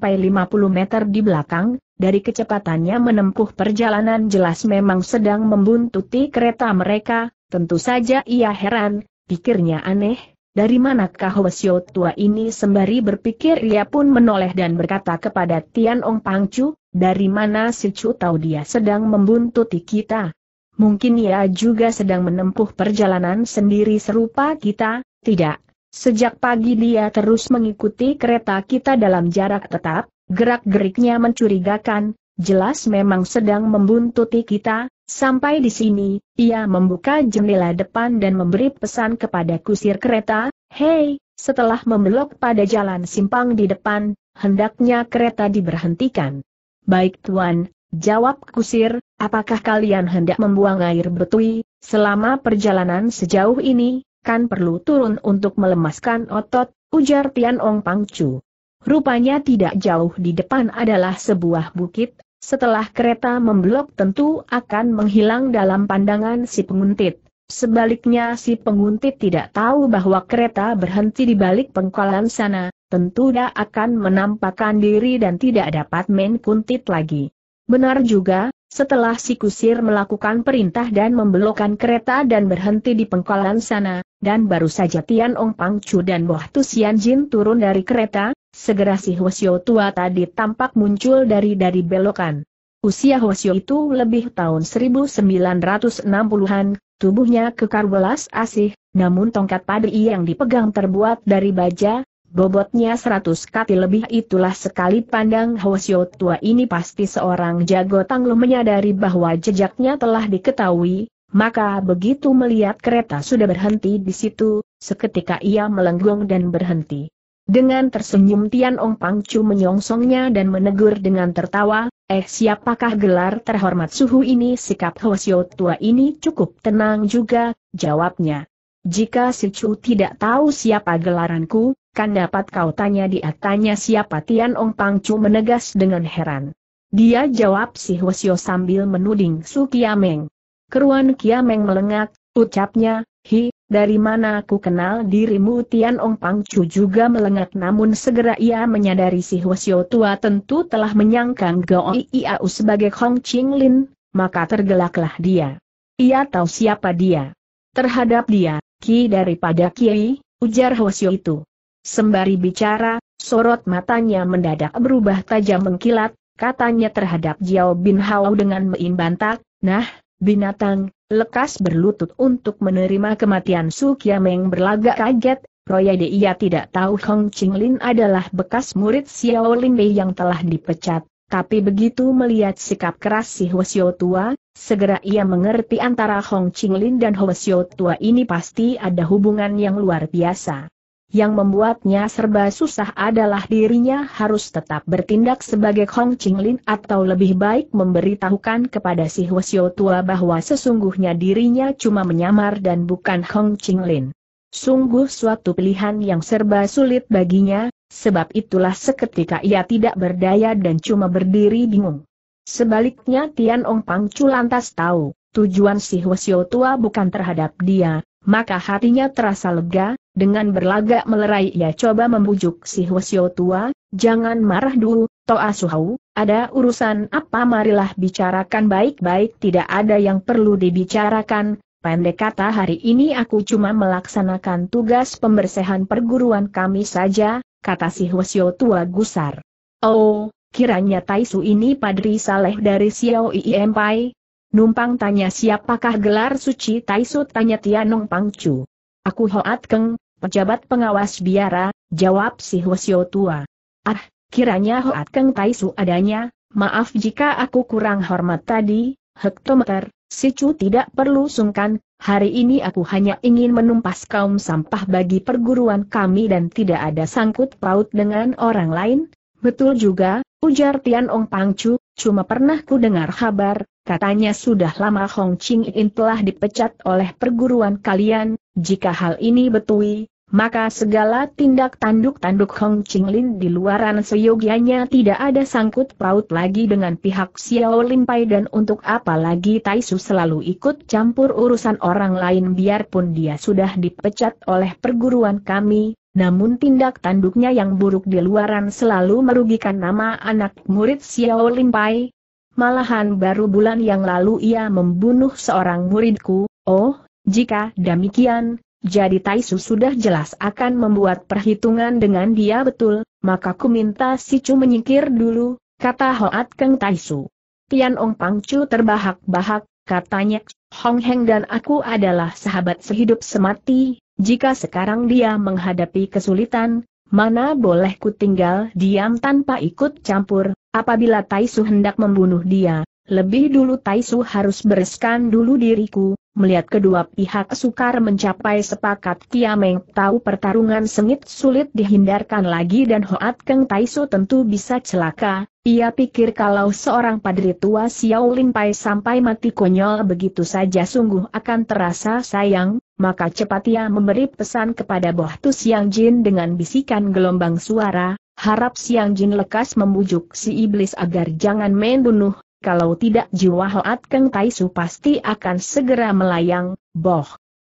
meter di belakang, dari kecepatannya menempuh perjalanan jelas memang sedang membuntuti kereta mereka, tentu saja ia heran, pikirnya aneh, dari manakah Hwasyo tua ini sembari berpikir ia pun menoleh dan berkata kepada Tian Ong Pangcu, dari mana si Chu tahu dia sedang membuntuti kita? Mungkin ia juga sedang menempuh perjalanan sendiri serupa kita, tidak. Sejak pagi dia terus mengikuti kereta kita dalam jarak tetap, gerak-geriknya mencurigakan, jelas memang sedang membuntuti kita, Sampai di sini, ia membuka jendela depan dan memberi pesan kepada kusir kereta, Hei, setelah membelok pada jalan simpang di depan, hendaknya kereta diberhentikan. Baik tuan, jawab kusir, apakah kalian hendak membuang air betui, selama perjalanan sejauh ini, kan perlu turun untuk melemaskan otot, ujar Tian Ong Pangcu. Rupanya tidak jauh di depan adalah sebuah bukit, setelah kereta memblok tentu akan menghilang dalam pandangan si penguntit. Sebaliknya si penguntit tidak tahu bahwa kereta berhenti di balik pengkolan sana, tentu dia akan menampakkan diri dan tidak dapat main kuntit lagi. Benar juga, setelah si kusir melakukan perintah dan membelokkan kereta dan berhenti di pengkolan sana, dan baru saja Tian Ong Pang Chu dan Boh Tu Jin turun dari kereta, Segera si Hwasyo tua tadi tampak muncul dari dari belokan. Usia Hwasyo itu lebih tahun 1960-an, tubuhnya kekar belas asih, namun tongkat padi yang dipegang terbuat dari baja, bobotnya 100 kati lebih itulah sekali pandang Hwasyo tua ini pasti seorang jago tanglo menyadari bahwa jejaknya telah diketahui, maka begitu melihat kereta sudah berhenti di situ, seketika ia melenggung dan berhenti. Dengan tersenyum Tian Ong Pangcu menyongsongnya dan menegur dengan tertawa, eh siapakah gelar terhormat suhu ini sikap Xiu tua ini cukup tenang juga, jawabnya. Jika si Chu tidak tahu siapa gelaranku, kan dapat kau tanya dia tanya siapa Tian Ong Pangcu menegas dengan heran. Dia jawab si Xiu sambil menuding Su Kiameng. Keruan Kiameng melengak, ucapnya, hi, dari mana aku kenal dirimu Tian Ong Pangcu juga melengak namun segera ia menyadari si Hwasyo tua tentu telah menyangkang Gao Iau sebagai Hong Ching Lin, maka tergelaklah dia. Ia tahu siapa dia. Terhadap dia, Ki daripada Kiai, ujar Hwasyo itu. Sembari bicara, sorot matanya mendadak berubah tajam mengkilat, katanya terhadap Jiao Bin Hao dengan meimbantak, nah, Binatang, lekas berlutut untuk menerima kematian Su Kiameng berlagak kaget, proyade ia tidak tahu Hong Qinglin adalah bekas murid Xiao Bei yang telah dipecat, tapi begitu melihat sikap keras si Hwasyo tua, segera ia mengerti antara Hong Qinglin dan Hwasyo tua ini pasti ada hubungan yang luar biasa. Yang membuatnya serba susah adalah dirinya harus tetap bertindak sebagai Hong Qinglin atau lebih baik memberitahukan kepada si Hwasyo tua bahwa sesungguhnya dirinya cuma menyamar dan bukan Hong Qinglin. Sungguh suatu pilihan yang serba sulit baginya, sebab itulah seketika ia tidak berdaya dan cuma berdiri bingung. Sebaliknya Tian Ong Pangcu lantas tahu, tujuan si Hwasyo tua bukan terhadap dia, maka hatinya terasa lega, dengan berlagak melerai ia coba membujuk si Hwasyo tua, jangan marah dulu, Toa Suhau, ada urusan apa marilah bicarakan baik-baik tidak ada yang perlu dibicarakan, pendek kata hari ini aku cuma melaksanakan tugas pembersihan perguruan kami saja, kata si Hwasyo tua gusar. Oh, kiranya Taisu ini Padri Saleh dari Xiao Iempai? Numpang tanya siapakah gelar suci Taisu tanya Tianong Pangcu. Aku Hoat Keng, pejabat pengawas biara, jawab si Hwasyo tua. Ah, kiranya Hoat Keng Taisu adanya, maaf jika aku kurang hormat tadi, hektometer, si Chu tidak perlu sungkan, hari ini aku hanya ingin menumpas kaum sampah bagi perguruan kami dan tidak ada sangkut paut dengan orang lain, betul juga, ujar Tian Ong Pangcu, cuma pernah ku dengar kabar, Katanya sudah lama Hong Ching In telah dipecat oleh perguruan kalian, jika hal ini betui, maka segala tindak tanduk-tanduk Hong Qinglin di luaran seyogianya tidak ada sangkut paut lagi dengan pihak Xiao Pai dan untuk apa lagi Taisu selalu ikut campur urusan orang lain biarpun dia sudah dipecat oleh perguruan kami, namun tindak tanduknya yang buruk di luaran selalu merugikan nama anak murid Xiao Pai, Malahan baru bulan yang lalu ia membunuh seorang muridku, oh, jika demikian, jadi Taisu sudah jelas akan membuat perhitungan dengan dia betul, maka ku minta si Chu menyingkir dulu, kata Hoat Keng Taisu. Tian Ong Chu terbahak-bahak, katanya, Hong Heng dan aku adalah sahabat sehidup semati, jika sekarang dia menghadapi kesulitan, Mana boleh ku tinggal diam tanpa ikut campur, apabila Taisu hendak membunuh dia, lebih dulu Taisu harus bereskan dulu diriku, Melihat kedua pihak sukar mencapai sepakat Kiameng tahu pertarungan sengit sulit dihindarkan lagi dan Hoat Keng Taiso tentu bisa celaka, ia pikir kalau seorang padri tua Xiao Lin Limpai sampai mati konyol begitu saja sungguh akan terasa sayang, maka cepat ia memberi pesan kepada Boh Tu Siang Jin dengan bisikan gelombang suara, harap Siang Jin lekas membujuk si iblis agar jangan main bunuh, kalau tidak jiwa Hoat Keng Taisu pasti akan segera melayang, boh.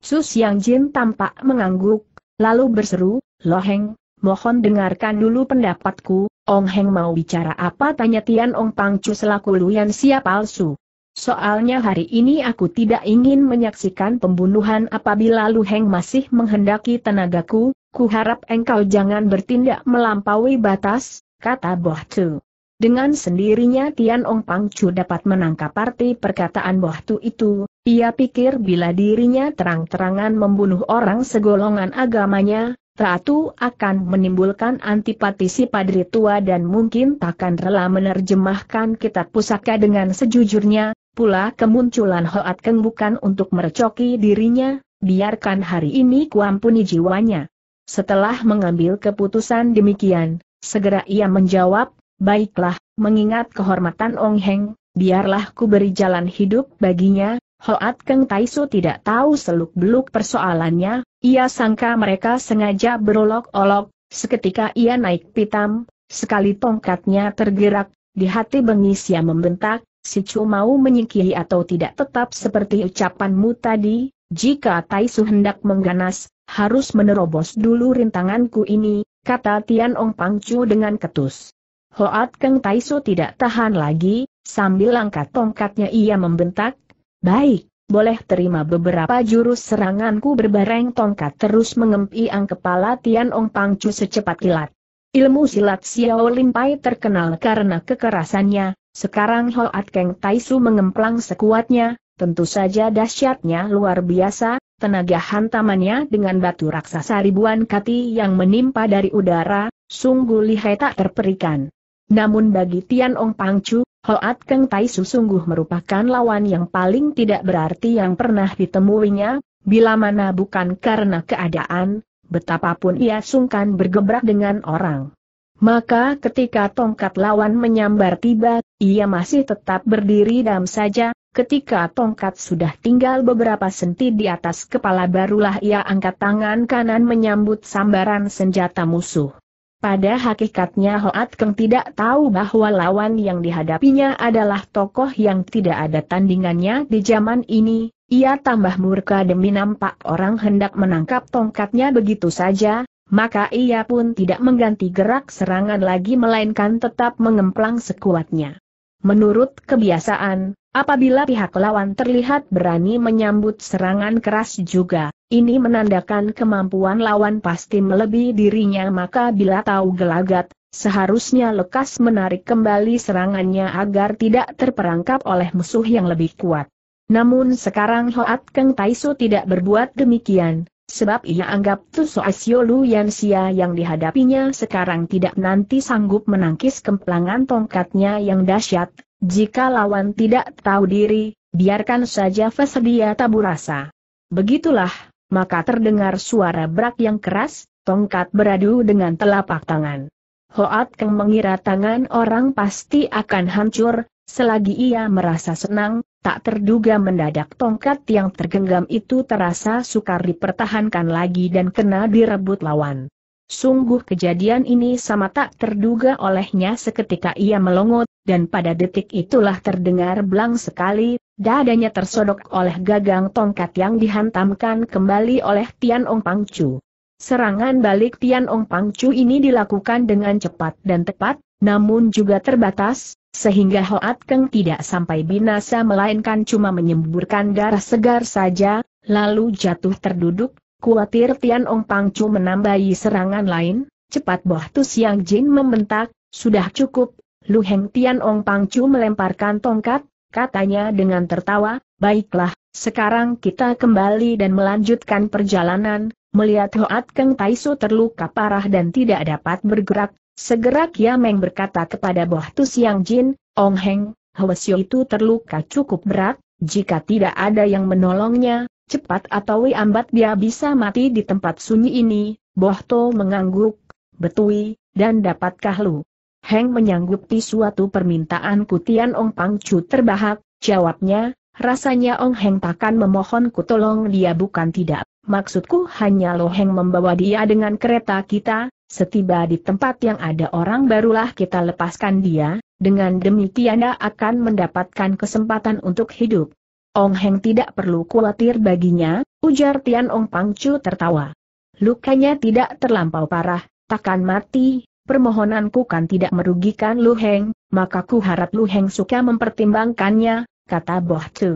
Sus Yang Jin tampak mengangguk, lalu berseru, Loheng, mohon dengarkan dulu pendapatku, Ong Heng mau bicara apa tanya Tian Ong Pangcu selaku Luyan Sia palsu. Soalnya hari ini aku tidak ingin menyaksikan pembunuhan apabila Lu masih menghendaki tenagaku, ku harap engkau jangan bertindak melampaui batas, kata Boh Tu. Dengan sendirinya Tian Ong Pangcu dapat menangkap arti perkataan Bohtu itu, ia pikir bila dirinya terang-terangan membunuh orang segolongan agamanya, Ratu akan menimbulkan antipati si padri tua dan mungkin takkan rela menerjemahkan kitab pusaka dengan sejujurnya, pula kemunculan Hoat Keng bukan untuk merecoki dirinya, biarkan hari ini kuampuni jiwanya. Setelah mengambil keputusan demikian, segera ia menjawab, Baiklah, mengingat kehormatan Ong Heng, biarlah ku beri jalan hidup baginya, Hoat Keng Taisu tidak tahu seluk-beluk persoalannya, ia sangka mereka sengaja berolok-olok, seketika ia naik pitam, sekali tongkatnya tergerak, di hati bengis ia membentak, si Chu mau atau tidak tetap seperti ucapanmu tadi, jika Taisu hendak mengganas, harus menerobos dulu rintanganku ini, kata Tian Ong Pang Chu dengan ketus. Hoat Keng Taiso tidak tahan lagi, sambil angkat tongkatnya ia membentak, Baik, boleh terima beberapa jurus seranganku berbareng tongkat terus mengempiang kepala Tian Ong Pangcu secepat kilat. Ilmu silat Xiao Limpai terkenal karena kekerasannya, sekarang Hoat Keng Taisu mengemplang sekuatnya, tentu saja dahsyatnya luar biasa, tenaga hantamannya dengan batu raksasa ribuan kati yang menimpa dari udara, sungguh lihai tak terperikan. Namun bagi Tian Ong Pangcu, Hoat Keng Tai Su sungguh merupakan lawan yang paling tidak berarti yang pernah ditemuinya, bila mana bukan karena keadaan, betapapun ia sungkan bergebrak dengan orang. Maka ketika tongkat lawan menyambar tiba, ia masih tetap berdiri dam saja, ketika tongkat sudah tinggal beberapa senti di atas kepala barulah ia angkat tangan kanan menyambut sambaran senjata musuh. Pada hakikatnya Hoat Keng tidak tahu bahwa lawan yang dihadapinya adalah tokoh yang tidak ada tandingannya di zaman ini, ia tambah murka demi nampak orang hendak menangkap tongkatnya begitu saja, maka ia pun tidak mengganti gerak serangan lagi melainkan tetap mengemplang sekuatnya. Menurut kebiasaan, apabila pihak lawan terlihat berani menyambut serangan keras juga, ini menandakan kemampuan lawan pasti melebihi dirinya maka bila tahu gelagat, seharusnya lekas menarik kembali serangannya agar tidak terperangkap oleh musuh yang lebih kuat. Namun sekarang Hoat Keng Taisu tidak berbuat demikian, sebab ia anggap Tuso Asio Yansia yang dihadapinya sekarang tidak nanti sanggup menangkis kemplangan tongkatnya yang dahsyat, jika lawan tidak tahu diri, biarkan saja Fesedia tabu rasa. Begitulah, maka terdengar suara brak yang keras, tongkat beradu dengan telapak tangan. Hoat Keng mengira tangan orang pasti akan hancur, selagi ia merasa senang, tak terduga mendadak tongkat yang tergenggam itu terasa sukar dipertahankan lagi dan kena direbut lawan. Sungguh kejadian ini sama tak terduga olehnya seketika ia melongot, dan pada detik itulah terdengar belang sekali, Dadanya tersodok oleh gagang tongkat yang dihantamkan kembali oleh Tian Ong Pangcu. Serangan balik Tian Ong Pangcu ini dilakukan dengan cepat dan tepat, namun juga terbatas, sehingga Hoat Keng tidak sampai binasa melainkan cuma menyemburkan darah segar saja, lalu jatuh terduduk, kuatir Tian Ong Pangcu menambahi serangan lain, cepat Boh Tu Siang Jin membentak, sudah cukup, Lu Heng Tian Ong Pangcu melemparkan tongkat, katanya dengan tertawa, baiklah, sekarang kita kembali dan melanjutkan perjalanan, melihat Hoat Keng Taisu terluka parah dan tidak dapat bergerak, segera Kia Meng berkata kepada Boh Tu Jin, Ong Heng, Hwasyo itu terluka cukup berat, jika tidak ada yang menolongnya, cepat atau ambat dia bisa mati di tempat sunyi ini, Boh To mengangguk, betui, dan dapatkah lu? Heng menyanggupi suatu permintaan Kutian Ong Pangcu terbahak, jawabnya, rasanya Ong Heng takkan memohonku tolong dia bukan tidak. Maksudku hanya Lo Heng membawa dia dengan kereta kita, setiba di tempat yang ada orang barulah kita lepaskan dia, dengan demikian dia akan mendapatkan kesempatan untuk hidup. Ong Heng tidak perlu khawatir baginya, ujar Tian Ong Pangcu tertawa. Lukanya tidak terlampau parah, takkan mati, permohonanku kan tidak merugikan Lu Heng, maka ku harap Lu Heng suka mempertimbangkannya, kata Boh Tu.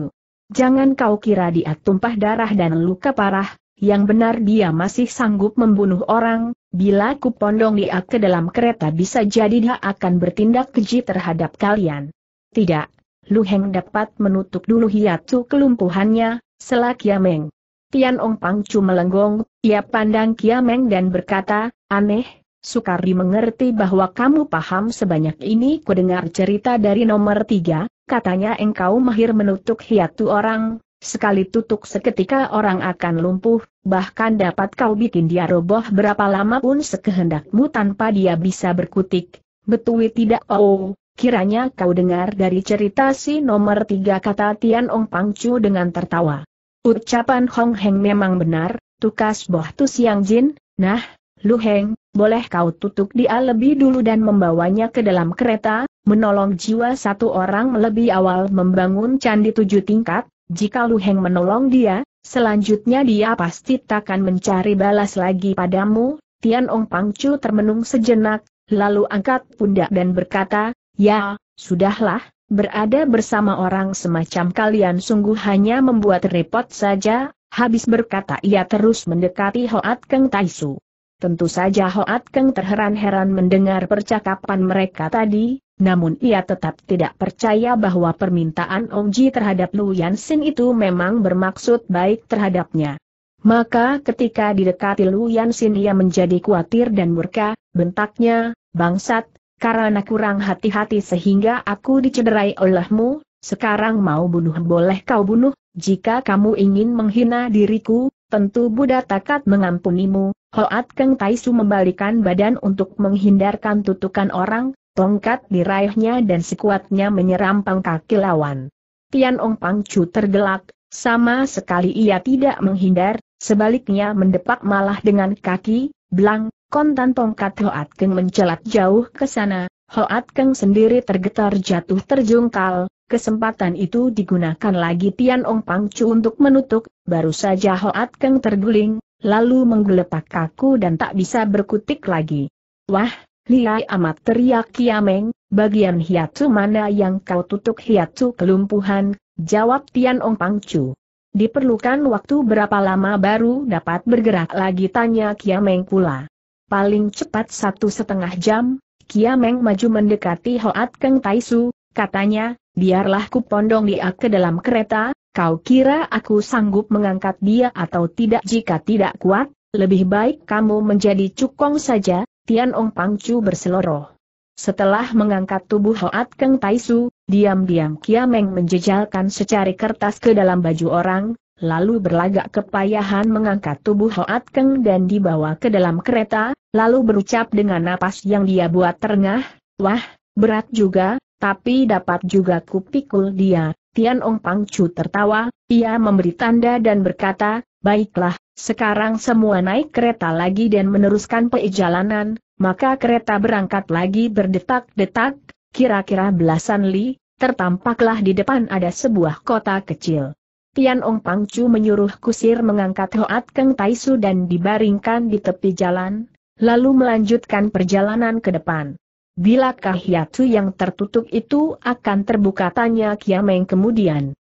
Jangan kau kira dia tumpah darah dan luka parah, yang benar dia masih sanggup membunuh orang, bila ku pondong dia ke dalam kereta bisa jadi dia akan bertindak keji terhadap kalian. Tidak, Lu Heng dapat menutup dulu hiatu kelumpuhannya, selak Yameng. Tian Ong Pangcu melenggong, ia pandang Kiameng dan berkata, aneh, Sukari mengerti bahwa kamu paham sebanyak ini kudengar cerita dari nomor tiga, katanya engkau mahir menutup hiatu orang, sekali tutup seketika orang akan lumpuh, bahkan dapat kau bikin dia roboh berapa lama pun sekehendakmu tanpa dia bisa berkutik. Betul tidak oh, kiranya kau dengar dari cerita si nomor tiga kata Tian Ong Pangcu dengan tertawa. Ucapan Hong Heng memang benar, tukas boh tu siang jin, nah, Lu Heng, boleh kau tutup dia lebih dulu dan membawanya ke dalam kereta, menolong jiwa satu orang lebih awal membangun candi tujuh tingkat, jika Lu Heng menolong dia, selanjutnya dia pasti takkan mencari balas lagi padamu, Tian Ong Pangcu termenung sejenak, lalu angkat pundak dan berkata, ya, sudahlah, berada bersama orang semacam kalian sungguh hanya membuat repot saja, habis berkata ia terus mendekati Hoat Keng Taisu. Tentu saja Hoat Keng terheran-heran mendengar percakapan mereka tadi, namun ia tetap tidak percaya bahwa permintaan Ong Ji terhadap Lu Yansin itu memang bermaksud baik terhadapnya. Maka ketika didekati Lu Yansin ia menjadi khawatir dan murka, bentaknya, bangsat, karena kurang hati-hati sehingga aku dicederai olehmu, sekarang mau bunuh boleh kau bunuh, jika kamu ingin menghina diriku, tentu Buddha takat mengampunimu, Hoat Keng Taisu membalikan badan untuk menghindarkan tutukan orang, tongkat diraihnya dan sekuatnya menyerampang kaki lawan. Tian Ong Pang Chu tergelak, sama sekali ia tidak menghindar, sebaliknya mendepak malah dengan kaki, belang, kontan tongkat Hoat Keng mencelat jauh ke sana, Hoat Keng sendiri tergetar jatuh terjungkal, Kesempatan itu digunakan lagi Tian Ong Pang Chu untuk menutup, baru saja Hoat Keng terguling, lalu menggeletak kaku dan tak bisa berkutik lagi. Wah, liai amat teriak Kiameng, bagian hiatsu mana yang kau tutup hiatsu kelumpuhan, jawab Tian Ong Pangcu. Diperlukan waktu berapa lama baru dapat bergerak lagi tanya Kiameng pula. Paling cepat satu setengah jam, Kiameng maju mendekati Hoat Keng Taisu, katanya, biarlah kupondong dia ke dalam kereta, Kau kira aku sanggup mengangkat dia atau tidak jika tidak kuat? Lebih baik kamu menjadi cukong saja, Tian Ong Pangcu berseloroh. Setelah mengangkat tubuh Hoat Keng Taisu, diam-diam Kiameng menjejalkan secari kertas ke dalam baju orang, lalu berlagak kepayahan mengangkat tubuh Hoat Keng dan dibawa ke dalam kereta, lalu berucap dengan napas yang dia buat terengah, Wah, berat juga, tapi dapat juga kupikul dia, Tian Ong Pangcu tertawa, ia memberi tanda dan berkata, baiklah, sekarang semua naik kereta lagi dan meneruskan perjalanan, maka kereta berangkat lagi berdetak-detak, kira-kira belasan li, tertampaklah di depan ada sebuah kota kecil. Tian Ong Pangcu menyuruh kusir mengangkat Hoat Keng Taisu dan dibaringkan di tepi jalan, lalu melanjutkan perjalanan ke depan. Bilakah hiatu yang tertutup itu akan terbuka tanya Kiameng kemudian.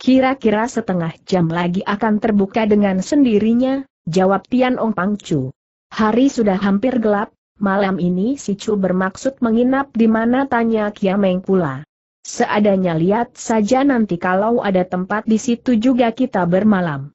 Kira-kira setengah jam lagi akan terbuka dengan sendirinya, jawab Tian Ong Pangcu. Hari sudah hampir gelap, malam ini si Chu bermaksud menginap di mana tanya Kiameng pula. Seadanya lihat saja nanti kalau ada tempat di situ juga kita bermalam.